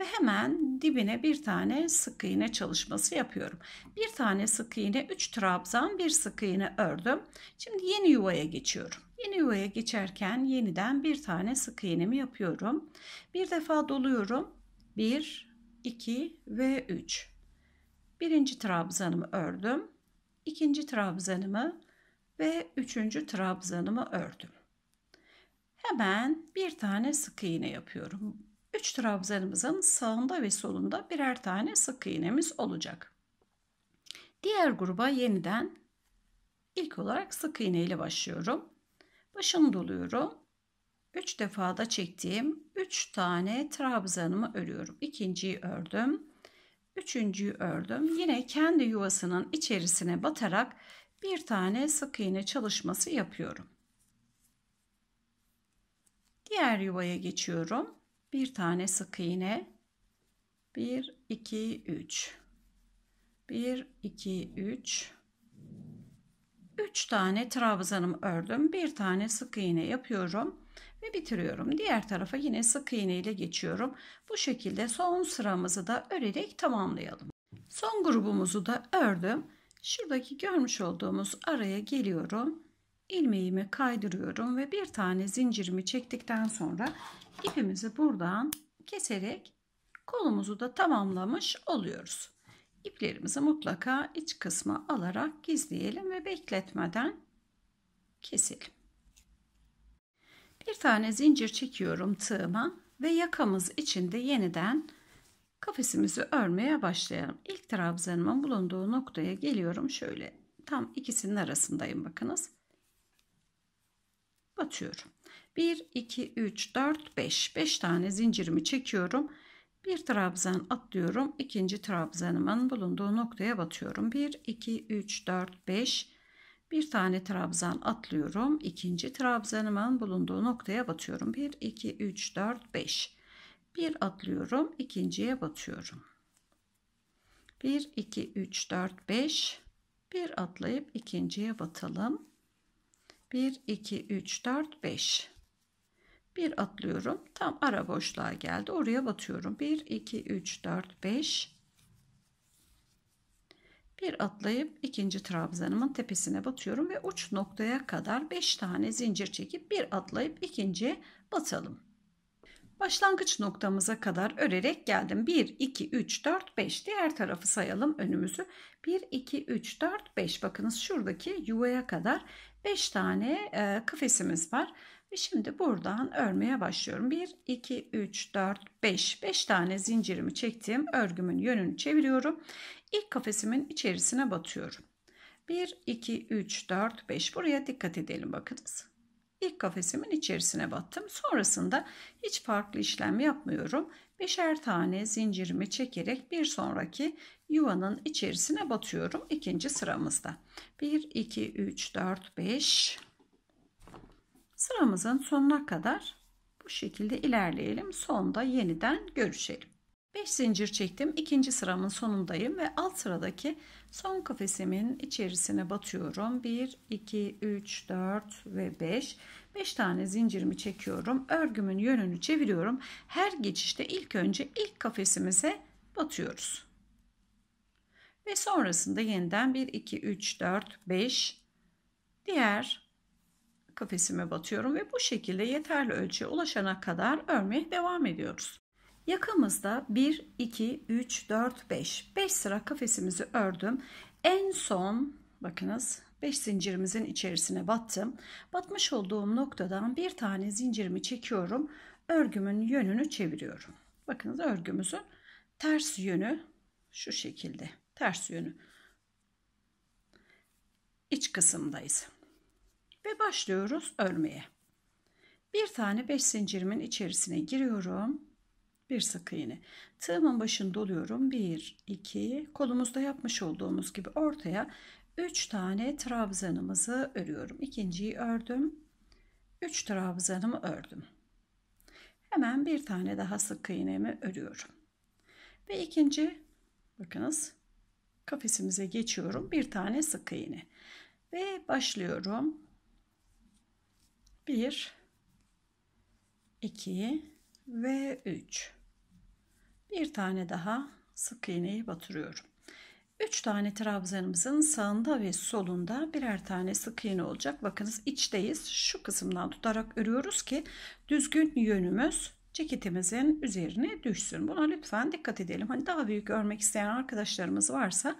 Ve hemen dibine bir tane sık iğne çalışması yapıyorum. Bir tane sık iğne 3 trabzan bir sık iğne ördüm. Şimdi yeni yuvaya geçiyorum. Yeni yuvaya geçerken yeniden bir tane sık iğnemi yapıyorum. Bir defa doluyorum. 1, 2 ve 3. Birinci trabzanımı ördüm. ikinci trabzanımı ve üçüncü trabzanımı ördüm. Hemen bir tane sık iğne yapıyorum. 3 trabzanımızın sağında ve solunda birer tane sık iğnemiz olacak. Diğer gruba yeniden ilk olarak sık iğne ile başlıyorum. Başını doluyorum. 3 defada çektiğim 3 tane trabzanımı örüyorum. İkinciyi ördüm. Üçüncüyü ördüm. Yine kendi yuvasının içerisine batarak bir tane sık iğne çalışması yapıyorum. Diğer yuvaya geçiyorum. Bir tane sık iğne. 1 2 3. 1 2 3. 3 tane trabzanımı ördüm. Bir tane sık iğne yapıyorum ve bitiriyorum. Diğer tarafa yine sık iğne ile geçiyorum. Bu şekilde son sıramızı da örerek tamamlayalım. Son grubumuzu da ördüm. Şuradaki görmüş olduğumuz araya geliyorum ilmeğimi kaydırıyorum ve bir tane zincirimi çektikten sonra ipimizi buradan keserek kolumuzu da tamamlamış oluyoruz. İplerimizi mutlaka iç kısma alarak gizleyelim ve bekletmeden keselim. Bir tane zincir çekiyorum tığıma ve yakamız içinde yeniden kafesimizi örmeye başlayalım. İlk trabzanımın bulunduğu noktaya geliyorum. Şöyle tam ikisinin arasındayım bakınız batıyorum. 1, 2, 3, 4, 5. 5 tane zincirimi çekiyorum. Bir trabzan atlıyorum. ikinci trabzanımın bulunduğu noktaya batıyorum. 1, 2, 3, 4, 5. Bir tane trabzan atlıyorum. ikinci trabzanımın bulunduğu noktaya batıyorum. 1, 2, 3, 4, 5. Bir atlıyorum. ikinciye batıyorum. 1, 2, 3, 4, 5. Bir atlayıp ikinciye batalım. 1, 2, 3, 4, 5. Bir atlıyorum. Tam ara boşluğa geldi. Oraya batıyorum. 1, 2, 3, 4, 5. Bir atlayıp ikinci trabzanımın tepesine batıyorum ve uç noktaya kadar 5 tane zincir çekip bir atlayıp ikinci batalım. Başlangıç noktamıza kadar örerek geldim. 1, 2, 3, 4, 5. Diğer tarafı sayalım önümüzü. 1, 2, 3, 4, 5. Bakınız şuradaki yuvaya kadar 5 tane e, kafesimiz var. Ve şimdi buradan örmeye başlıyorum. 1, 2, 3, 4, 5. 5 tane zincirimi çektiğim örgümün yönünü çeviriyorum. İlk kafesimin içerisine batıyorum. 1, 2, 3, 4, 5. Buraya dikkat edelim bakınız. İlk kafesimin içerisine battım. Sonrasında hiç farklı işlem yapmıyorum. Beşer tane zincirimi çekerek bir sonraki yuvanın içerisine batıyorum. ikinci sıramızda. 1, 2, 3, 4, 5 sıramızın sonuna kadar bu şekilde ilerleyelim. Sonda yeniden görüşelim. 5 zincir çektim. ikinci sıramın sonundayım ve alt sıradaki son kafesimin içerisine batıyorum. 1, 2, 3, 4 ve 5. 5 tane zincirimi çekiyorum. Örgümün yönünü çeviriyorum. Her geçişte ilk önce ilk kafesimize batıyoruz. Ve sonrasında yeniden 1, 2, 3, 4, 5 diğer kafesime batıyorum ve bu şekilde yeterli ölçüye ulaşana kadar örmeye devam ediyoruz. Yakamızda 1, 2, 3, 4, 5. 5 sıra kafesimizi ördüm. En son bakınız 5 zincirimizin içerisine battım. Batmış olduğum noktadan bir tane zincirimi çekiyorum. Örgümün yönünü çeviriyorum. Bakınız örgümüzün ters yönü şu şekilde. Ters yönü. iç kısımdayız. Ve başlıyoruz örmeye. Bir tane 5 zincirimin içerisine giriyorum. Bir sık iğne. Tığımın başını doluyorum. 1, 2, kolumuzda yapmış olduğumuz gibi ortaya 3 tane trabzanımızı örüyorum. İkinciyi ördüm. 3 trabzanımı ördüm. Hemen bir tane daha sık iğnemi örüyorum. Ve ikinci bakınız kafesimize geçiyorum. Bir tane sık iğne. Ve başlıyorum. 1 2 ve 3 bir tane daha sık iğneyi batırıyorum 3 tane trabzanımızın sağında ve solunda birer tane sık iğne olacak. Bakınız içteyiz. Şu kısımdan tutarak örüyoruz ki düzgün yönümüz ceketimizin üzerine düşsün. Buna lütfen dikkat edelim. Hani daha büyük örmek isteyen arkadaşlarımız varsa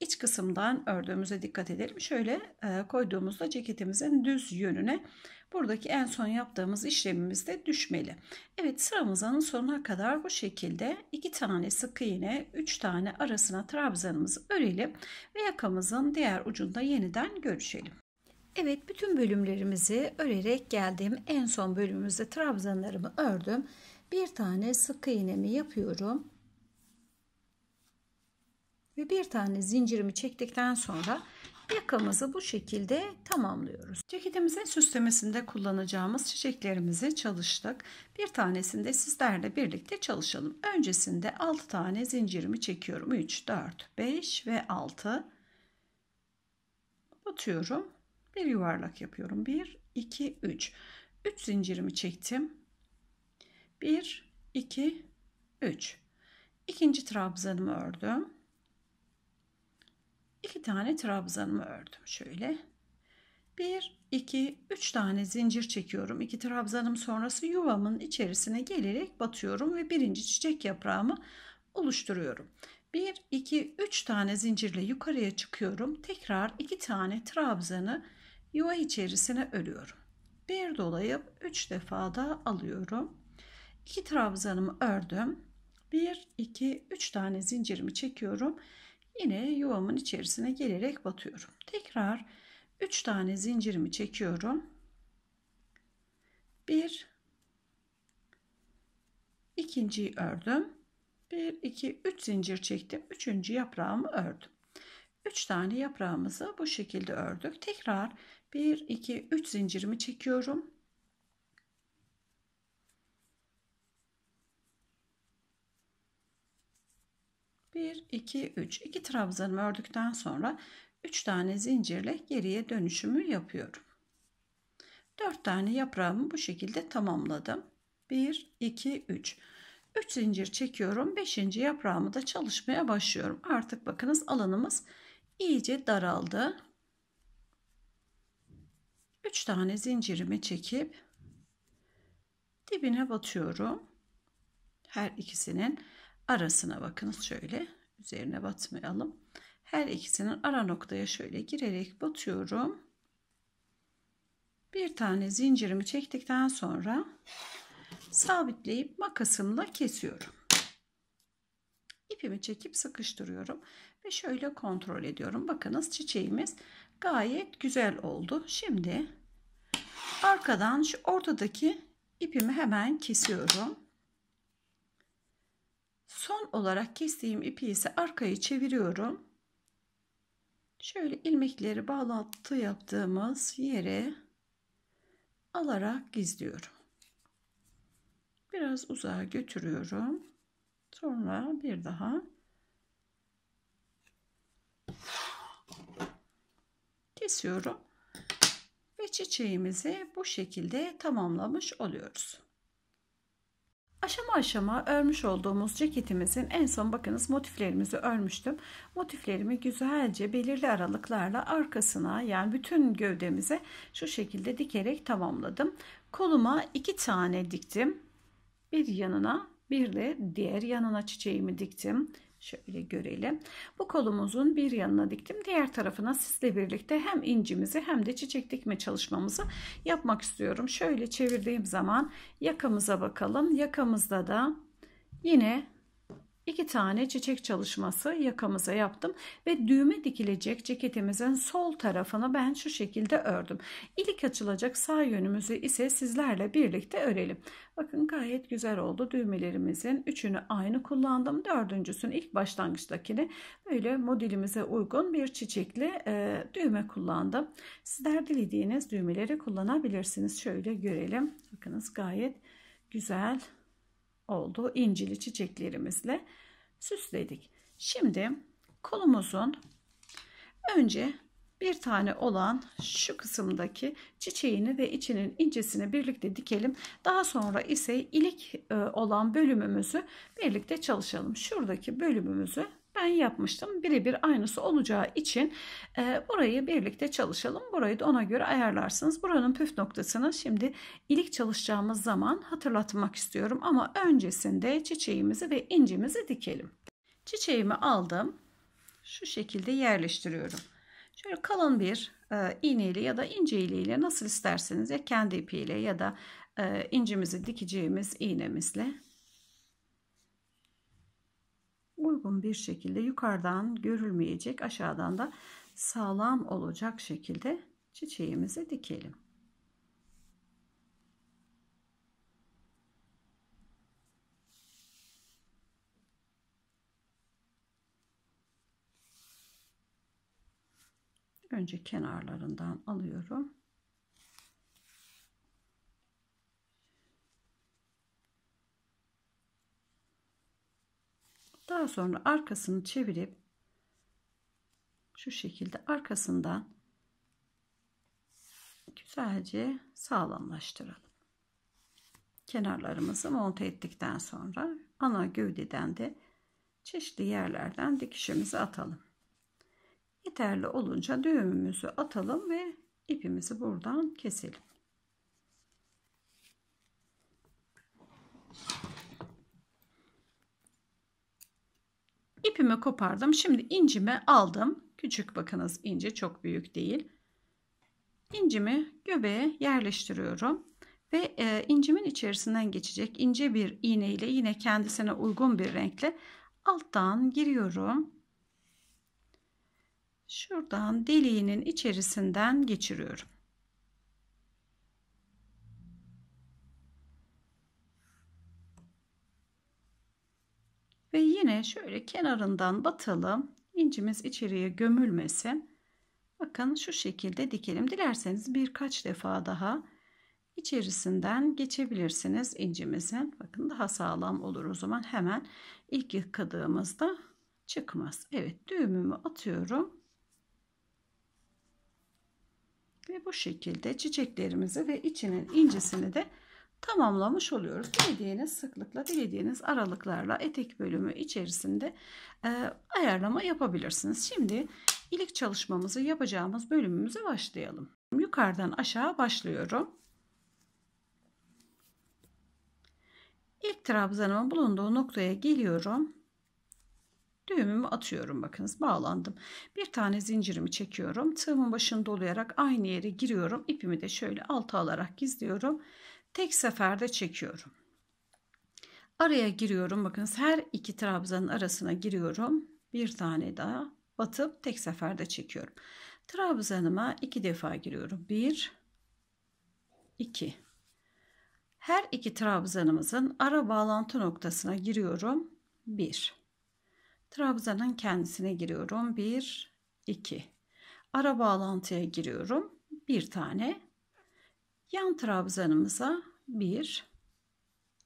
iç kısımdan ördüğümüze dikkat edelim. Şöyle e, koyduğumuzda ceketimizin düz yönüne Buradaki en son yaptığımız işlemimizde düşmeli. Evet sıramızın sonuna kadar bu şekilde iki tane sık iğne, üç tane arasına trabzanımızı örelim ve yakamızın diğer ucunda yeniden görüşelim. Evet bütün bölümlerimizi örerek geldim. En son bölümümüzde trabzanlarımı ördüm. Bir tane sık iğnemi yapıyorum. Ve bir tane zincirimi çektikten sonra Yakamızı bu şekilde tamamlıyoruz. Ceketimizin süslemesinde kullanacağımız çiçeklerimizi çalıştık. Bir tanesinde de sizlerle birlikte çalışalım. Öncesinde 6 tane zincirimi çekiyorum. 3, 4, 5 ve 6. Batıyorum. Bir yuvarlak yapıyorum. 1, 2, 3. 3 zincirimi çektim. 1, 2, 3. İkinci trabzanımı ördüm iki tane trabzanımı ördüm şöyle. Bir, iki, üç tane zincir çekiyorum. İki trabzanım sonrası yuvamın içerisine gelerek batıyorum ve birinci çiçek yaprağımı oluşturuyorum. 1, 2, 3 tane zincirle yukarıya çıkıyorum. Tekrar iki tane trabzanı yuva içerisine örüyorum. Bir dolayıp 3 defa da alıyorum. İki trabzanımı ördüm. 1, 2, 3 tane zincirimi çekiyorum. Yine yuvamın içerisine gelerek batıyorum. Tekrar 3 tane zincirimi çekiyorum. 1 ikinciyi ördüm. 1 2 3 zincir çektim. 3. yaprağımı ördüm. 3 tane yaprağımızı bu şekilde ördük. Tekrar 1 2 3 zincirimi çekiyorum. 1, 2, 3. 2 trabzanımı ördükten sonra 3 tane zincirle geriye dönüşümü yapıyorum. 4 tane yaprağımı bu şekilde tamamladım. 1, 2, 3. 3 zincir çekiyorum. 5. yaprağımı da çalışmaya başlıyorum. Artık bakınız alanımız iyice daraldı. 3 tane zincirimi çekip dibine batıyorum. Her ikisinin arasına bakınız şöyle üzerine batmayalım. Her ikisinin ara noktaya şöyle girerek batıyorum. Bir tane zincirimi çektikten sonra sabitleyip makasımla kesiyorum. İpimi çekip sıkıştırıyorum ve şöyle kontrol ediyorum. Bakınız çiçeğimiz gayet güzel oldu. Şimdi arkadan şu ortadaki ipimi hemen kesiyorum. Son olarak kestiğim ipi ise arkayı çeviriyorum. Şöyle ilmekleri bağlantı yaptığımız yere alarak gizliyorum. Biraz uzağa götürüyorum. Sonra bir daha kesiyorum ve çiçeğimizi bu şekilde tamamlamış oluyoruz. Aşama aşama örmüş olduğumuz ceketimizin en son bakınız motiflerimizi örmüştüm. Motiflerimi güzelce belirli aralıklarla arkasına yani bütün gövdemize şu şekilde dikerek tamamladım. Koluma iki tane diktim. Bir yanına bir de diğer yanına çiçeğimi diktim. Şöyle görelim. Bu kolumuzun bir yanına diktim. Diğer tarafına sizle birlikte hem incimizi hem de çiçek dikme çalışmamızı yapmak istiyorum. Şöyle çevirdiğim zaman yakamıza bakalım. Yakamızda da yine İki tane çiçek çalışması yakamıza yaptım ve düğme dikilecek ceketimizin sol tarafını ben şu şekilde ördüm. İlik açılacak sağ yönümüzü ise sizlerle birlikte örelim. Bakın gayet güzel oldu. Düğmelerimizin üçünü aynı kullandım. Dördüncüsünü ilk başlangıçtakini böyle modelimize uygun bir çiçekli e, düğme kullandım. Sizler dilediğiniz düğmeleri kullanabilirsiniz. Şöyle görelim. Bakınız gayet güzel oldu. incili çiçeklerimizle süsledik. Şimdi kolumuzun önce bir tane olan şu kısımdaki çiçeğini ve içinin incesini birlikte dikelim. Daha sonra ise ilik e, olan bölümümüzü birlikte çalışalım. Şuradaki bölümümüzü ben yapmıştım. Birebir aynısı olacağı için e, burayı birlikte çalışalım. Burayı da ona göre ayarlarsınız. Buranın püf noktasını şimdi ilik çalışacağımız zaman hatırlatmak istiyorum. Ama öncesinde çiçeğimizi ve incimizi dikelim. Çiçeğimi aldım. Şu şekilde yerleştiriyorum. Şöyle kalın bir e, iğneyle ya da ince iğneyle nasıl isterseniz ya kendi ipiyle ya da e, incimizi dikeceğimiz iğnemizle uygun bir şekilde yukarıdan görülmeyecek aşağıdan da sağlam olacak şekilde çiçeğimizi dikelim. Önce kenarlarından alıyorum. Daha sonra arkasını çevirip şu şekilde arkasından güzelce sağlamlaştıralım. Kenarlarımızı monte ettikten sonra ana gövdeden de çeşitli yerlerden dikişimizi atalım. Yeterli olunca düğümümüzü atalım ve ipimizi buradan keselim. İpimi kopardım. Şimdi incimi aldım. Küçük bakınız ince çok büyük değil. İncimi göbeğe yerleştiriyorum ve e, incimin içerisinden geçecek ince bir iğne ile yine kendisine uygun bir renkle alttan giriyorum. Şuradan deliğinin içerisinden geçiriyorum. Ve yine şöyle kenarından batalım. İncimiz içeriye gömülmesin. Bakın şu şekilde dikelim. Dilerseniz birkaç defa daha içerisinden geçebilirsiniz incimizin. Bakın daha sağlam olur o zaman. Hemen ilk yıkadığımızda çıkmaz. Evet düğümümü atıyorum. Ve bu şekilde çiçeklerimizi ve içinin incisini de tamamlamış oluyoruz. Dilediğiniz sıklıkla, dilediğiniz aralıklarla etek bölümü içerisinde e, ayarlama yapabilirsiniz. Şimdi ilik çalışmamızı yapacağımız bölümümüze başlayalım. Yukarıdan aşağı başlıyorum. İlk trabzanımın bulunduğu noktaya geliyorum. Düğümümü atıyorum bakınız bağlandım. Bir tane zincirimi çekiyorum. Tığımın başını dolayarak aynı yere giriyorum. İpimi de şöyle alta alarak gizliyorum Tek seferde çekiyorum. Araya giriyorum. Bakınız her iki trabzanın arasına giriyorum. Bir tane daha batıp tek seferde çekiyorum. Trabzanıma iki defa giriyorum. Bir, iki. Her iki trabzanımızın ara bağlantı noktasına giriyorum. Bir. Trabzanın kendisine giriyorum. Bir, iki. Ara bağlantıya giriyorum. Bir tane Yan trabzanımıza 1,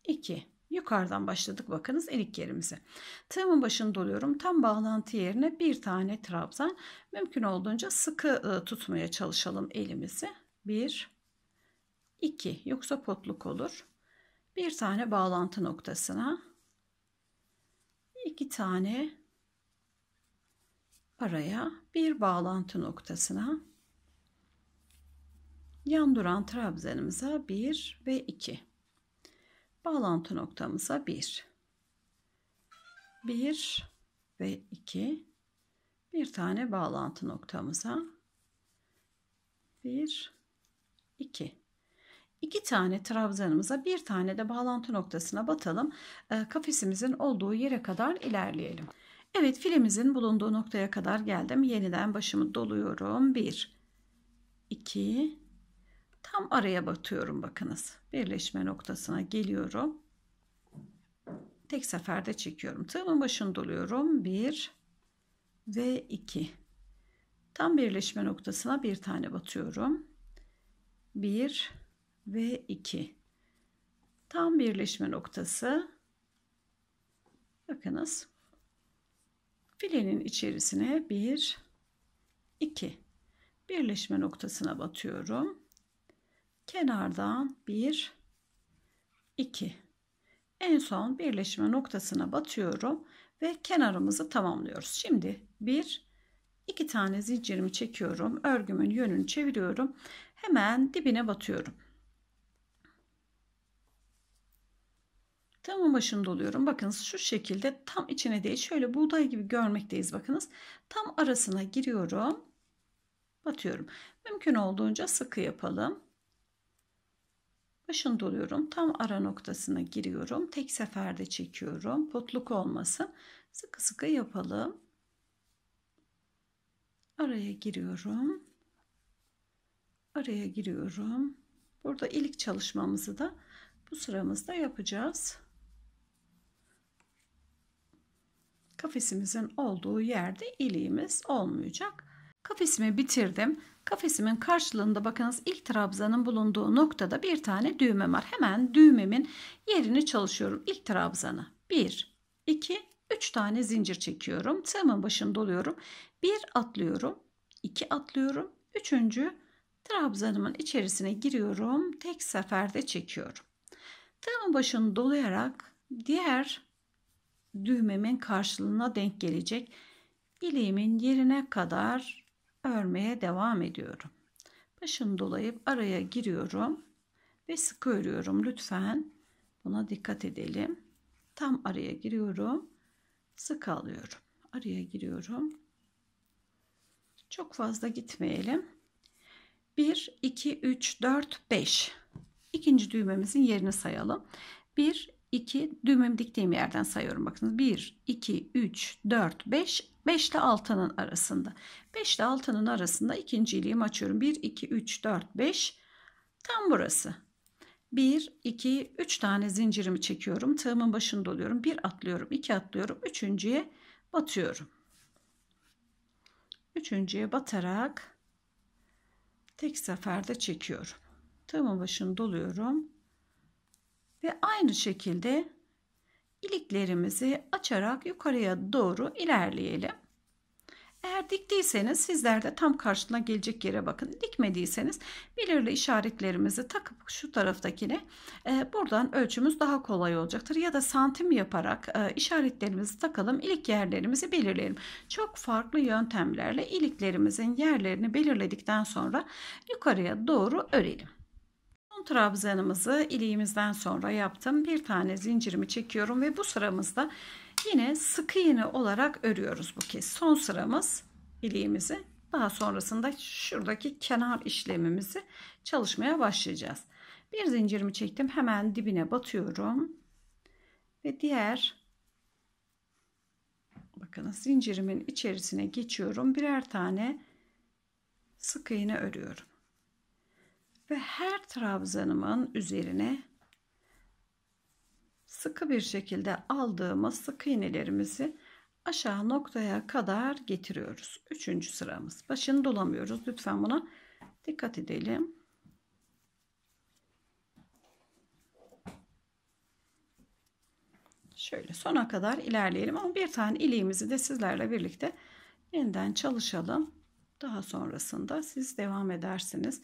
2. Yukarıdan başladık bakınız elik yerimize. Tığımın başını doluyorum. Tam bağlantı yerine bir tane trabzan. Mümkün olduğunca sıkı ıı, tutmaya çalışalım elimizi. 1, 2 yoksa potluk olur. Bir tane bağlantı noktasına iki tane araya, bir bağlantı noktasına yan duran trabzanımıza 1 ve 2. Bağlantı noktamıza 1. 1 ve 2. Bir tane bağlantı noktamıza 1 2 iki tane trabzanımıza bir tane de bağlantı noktasına batalım. Ee, Kafesimizin olduğu yere kadar ilerleyelim. Evet filimizin bulunduğu noktaya kadar geldim. Yeniden başımı doluyorum. 1 2 Tam araya batıyorum bakınız. Birleşme noktasına geliyorum. Tek seferde çekiyorum. Tığımın başını doluyorum. 1 ve 2. Tam birleşme noktasına bir tane batıyorum. 1 ve 2. Tam birleşme noktası. Bakınız. Filenin içerisine 1 2 birleşme noktasına batıyorum kenardan 1 2 en son birleşme noktasına batıyorum ve kenarımızı tamamlıyoruz. Şimdi 1 2 tane zincirimi çekiyorum. Örgümün yönünü çeviriyorum. Hemen dibine batıyorum. Tamam başında doluyorum. Bakınız şu şekilde tam içine değil. Şöyle buğday gibi görmekteyiz bakınız. Tam arasına giriyorum. Batıyorum. Mümkün olduğunca sıkı yapalım. Başını doluyorum. Tam ara noktasına giriyorum. Tek seferde çekiyorum. Potluk olmasın. Sıkı sıkı yapalım. Araya giriyorum. Araya giriyorum. Burada ilik çalışmamızı da bu sıramızda yapacağız. Kafesimizin olduğu yerde iliğimiz olmayacak. Kafesimi bitirdim. Kafesimin karşılığında bakınız ilk trabzanın bulunduğu noktada bir tane düğme var. Hemen düğmemin yerini çalışıyorum. İlk trabzanı 1, 2, 3 tane zincir çekiyorum. Tığımın başını doluyorum. 1 atlıyorum. 2 atlıyorum. 3. trabzanımın içerisine giriyorum. Tek seferde çekiyorum. Tığımın başını dolayarak diğer düğmemin karşılığına denk gelecek ileğimin yerine kadar örmeye devam ediyorum. Başım dolayıp araya giriyorum ve sıkı örüyorum. Lütfen buna dikkat edelim. Tam araya giriyorum. Sık alıyorum. Araya giriyorum. Çok fazla gitmeyelim. 1, 2, 3, 4, 5. İkinci düğmemizin yerini sayalım. 1, 2, düğmemi diktiğim yerden sayıyorum. Bakınız 1, 2, 3, 4, 5, 5 ile 6'nın arasında. 5 ile 6'nın arasında ikinci iliğimi açıyorum. 1, 2, 3, 4, 5. Tam burası. 1, 2, 3 tane zincirimi çekiyorum. Tığımın başını doluyorum. 1 atlıyorum, 2 atlıyorum. Üçüncüye batıyorum. Üçüncüye batarak tek seferde çekiyorum. Tığımın başını doluyorum. Ve aynı şekilde iliklerimizi açarak yukarıya doğru ilerleyelim. Eğer diktiyseniz sizler de tam karşına gelecek yere bakın. Dikmediyseniz belirli işaretlerimizi takıp şu taraftakine e, buradan ölçümüz daha kolay olacaktır. Ya da santim yaparak e, işaretlerimizi takalım ilik yerlerimizi belirleyelim. Çok farklı yöntemlerle iliklerimizin yerlerini belirledikten sonra yukarıya doğru örelim. Son trabzanımızı iliğimizden sonra yaptım. Bir tane zincirimi çekiyorum ve bu sıramızda yine sık iğne olarak örüyoruz bu kez. Son sıramız iliğimizi. Daha sonrasında şuradaki kenar işlemimizi çalışmaya başlayacağız. Bir zincirimi çektim. Hemen dibine batıyorum. Ve diğer bakın zincirimin içerisine geçiyorum. Birer tane sık iğne örüyorum ve her trabzanımın üzerine sıkı bir şekilde aldığımız sık iğnelerimizi aşağı noktaya kadar getiriyoruz. Üçüncü sıramız. Başını dolamıyoruz. Lütfen buna dikkat edelim. Şöyle sona kadar ilerleyelim ama bir tane iliğimizi de sizlerle birlikte yeniden çalışalım. Daha sonrasında siz devam edersiniz.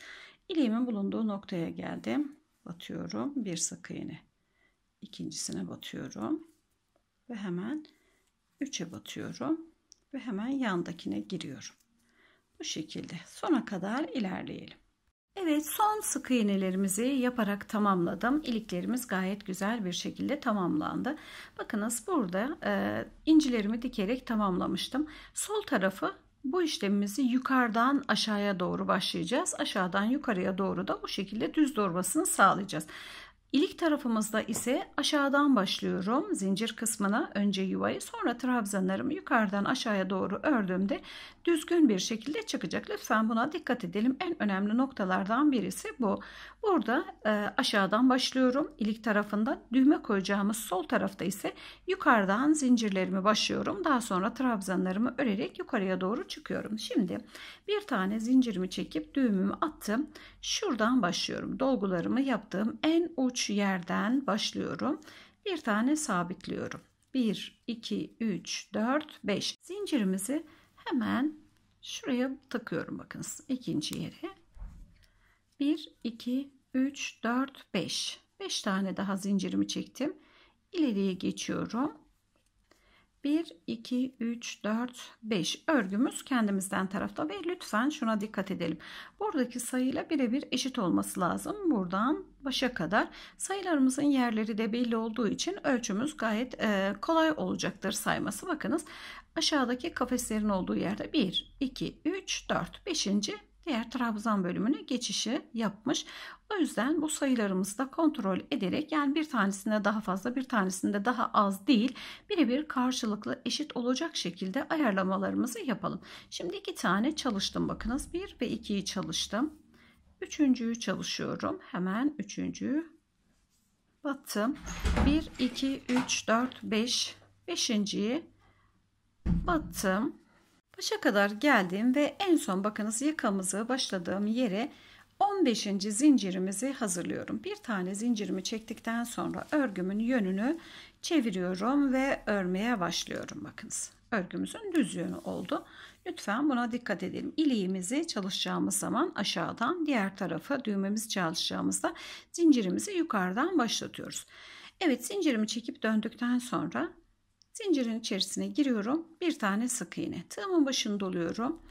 İliğimin bulunduğu noktaya geldim. Batıyorum. Bir sık iğne. İkincisine batıyorum. Ve hemen 3'e batıyorum. Ve hemen yandakine giriyorum. Bu şekilde sona kadar ilerleyelim. Evet son sık iğnelerimizi yaparak tamamladım. İliklerimiz gayet güzel bir şekilde tamamlandı. Bakınız burada e, incilerimi dikerek tamamlamıştım. Sol tarafı bu işlemimizi yukarıdan aşağıya doğru başlayacağız. Aşağıdan yukarıya doğru da bu şekilde düz doğurmasını sağlayacağız. İlik tarafımızda ise aşağıdan başlıyorum. Zincir kısmına önce yuvayı sonra trabzanlarımı yukarıdan aşağıya doğru ördüğümde düzgün bir şekilde çıkacak. Lütfen buna dikkat edelim. En önemli noktalardan birisi bu. Burada e, aşağıdan başlıyorum. İlik tarafında düğme koyacağımız sol tarafta ise yukarıdan zincirlerimi başlıyorum. Daha sonra trabzanlarımı örerek yukarıya doğru çıkıyorum. Şimdi bir tane zincirimi çekip düğümümü attım. Şuradan başlıyorum. Dolgularımı yaptığım en uç yerden başlıyorum. Bir tane sabitliyorum. 1, 2, 3, 4, 5. Zincirimizi hemen şuraya takıyorum bakınız. ikinci yere. 1, 2, 3, 4, 5. 5 tane daha zincirimi çektim. İleriye geçiyorum. 1, 2, 3, 4, 5 örgümüz kendimizden tarafta ve lütfen şuna dikkat edelim. Buradaki sayıyla birebir eşit olması lazım. Buradan başa kadar sayılarımızın yerleri de belli olduğu için ölçümüz gayet e, kolay olacaktır sayması. Bakınız aşağıdaki kafeslerin olduğu yerde 1, 2, 3, 4, 5 diğer trabzan bölümüne geçişi yapmış. O yüzden bu sayılarımızı da kontrol ederek yani bir tanesinde daha fazla bir tanesinde daha az değil birebir karşılıklı eşit olacak şekilde ayarlamalarımızı yapalım. Şimdi iki tane çalıştım bakınız. bir ve ikiyi çalıştım. Üçüncüyü çalışıyorum. Hemen üçüncüyü battım. 1, 2, 3, 4, 5. Beşinciyi battım. 60'a kadar geldim ve en son bakınız yakamızı başladığım yere 15. zincirimizi hazırlıyorum. Bir tane zincirimi çektikten sonra örgümün yönünü çeviriyorum ve örmeye başlıyorum. Bakınız örgümüzün düz yönü oldu. Lütfen buna dikkat edelim. İliğimizi çalışacağımız zaman aşağıdan diğer tarafa düğmemizi çalışacağımızda zincirimizi yukarıdan başlatıyoruz. Evet zincirimi çekip döndükten sonra Zincirin içerisine giriyorum. Bir tane sık iğne. Tığımın başını doluyorum.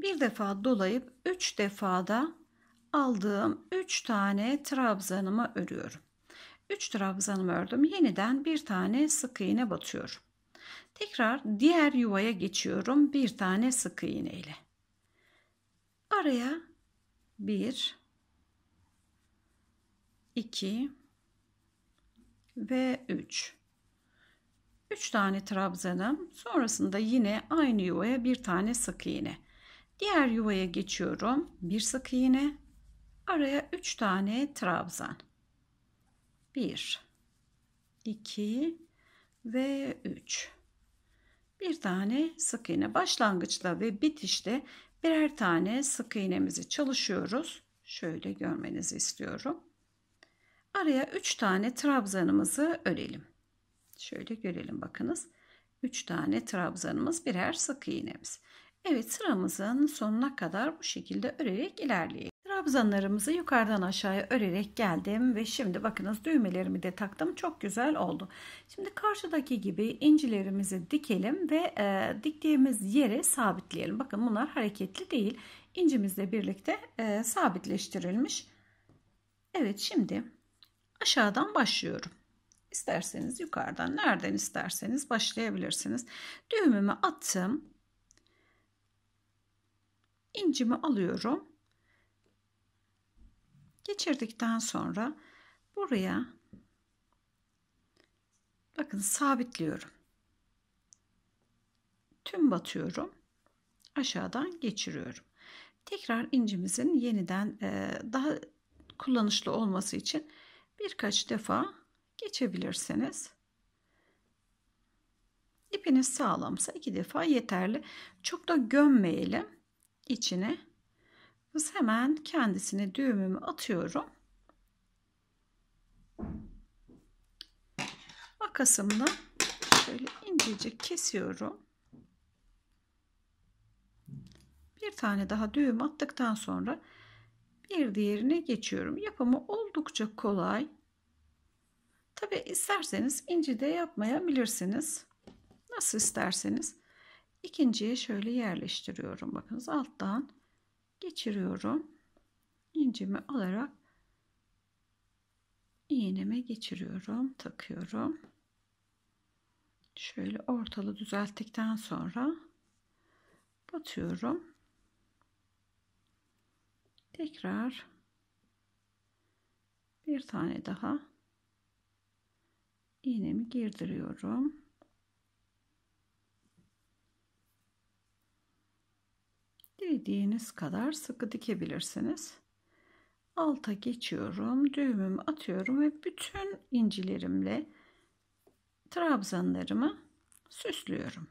Bir defa dolayıp 3 defada aldığım 3 tane trabzanımı örüyorum. 3 trabzanımı ördüm. Yeniden bir tane sık iğne batıyorum. Tekrar diğer yuvaya geçiyorum. Bir tane sık iğne ile. Araya 1 2 ve 3 3 tane trabzanım. Sonrasında yine aynı yuvaya bir tane sık iğne. Diğer yuvaya geçiyorum. Bir sık iğne. Araya 3 tane trabzan. 1 2 ve 3. Bir tane sık iğne. Başlangıçta ve bitişte birer tane sık iğnemizi çalışıyoruz. Şöyle görmenizi istiyorum. Araya 3 tane trabzanımızı örelim. Şöyle görelim bakınız. 3 tane trabzanımız birer sık iğnemiz. Evet sıramızın sonuna kadar bu şekilde örerek ilerleyelim. Trabzanlarımızı yukarıdan aşağıya örerek geldim ve şimdi bakınız düğmelerimi de taktım. Çok güzel oldu. Şimdi karşıdaki gibi incilerimizi dikelim ve e, diktiğimiz yere sabitleyelim. Bakın bunlar hareketli değil. İncimizle birlikte e, sabitleştirilmiş. Evet şimdi aşağıdan başlıyorum. İsterseniz yukarıdan nereden isterseniz başlayabilirsiniz. Düğümümü attım. İncimi alıyorum. Geçirdikten sonra buraya bakın sabitliyorum. Tüm batıyorum. Aşağıdan geçiriyorum. Tekrar incimizin yeniden daha kullanışlı olması için birkaç defa geçebilirsiniz. İpiniz sağlamsa iki defa yeterli. Çok da gömmeyelim içine. Biz hemen kendisini düğümümü atıyorum. Makasımla şöyle incecik kesiyorum. Bir tane daha düğüm attıktan sonra bir diğerine geçiyorum. Yapımı oldukça kolay. Tabi isterseniz inci de yapmayabilirsiniz. Nasıl isterseniz. İkinciye şöyle yerleştiriyorum. Bakınız alttan geçiriyorum. İncimi alarak iğneme geçiriyorum. Takıyorum. Şöyle ortalı düzelttikten sonra batıyorum. Tekrar bir tane daha iğnemi girdiriyorum. Dilediğiniz kadar sıkı dikebilirsiniz. Alta geçiyorum, düğümümü atıyorum ve bütün incilerimle trabzanlarımı süslüyorum.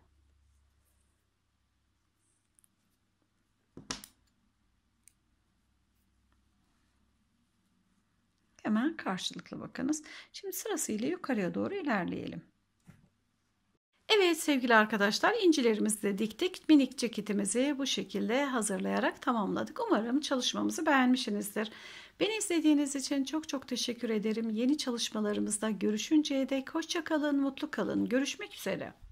Hemen karşılıklı bakınız. Şimdi sırasıyla yukarıya doğru ilerleyelim. Evet sevgili arkadaşlar incilerimizi de diktik. Minik ceketimizi bu şekilde hazırlayarak tamamladık. Umarım çalışmamızı beğenmişsinizdir. Beni izlediğiniz için çok çok teşekkür ederim. Yeni çalışmalarımızda görüşünceye dek hoşçakalın, mutlu kalın. Görüşmek üzere.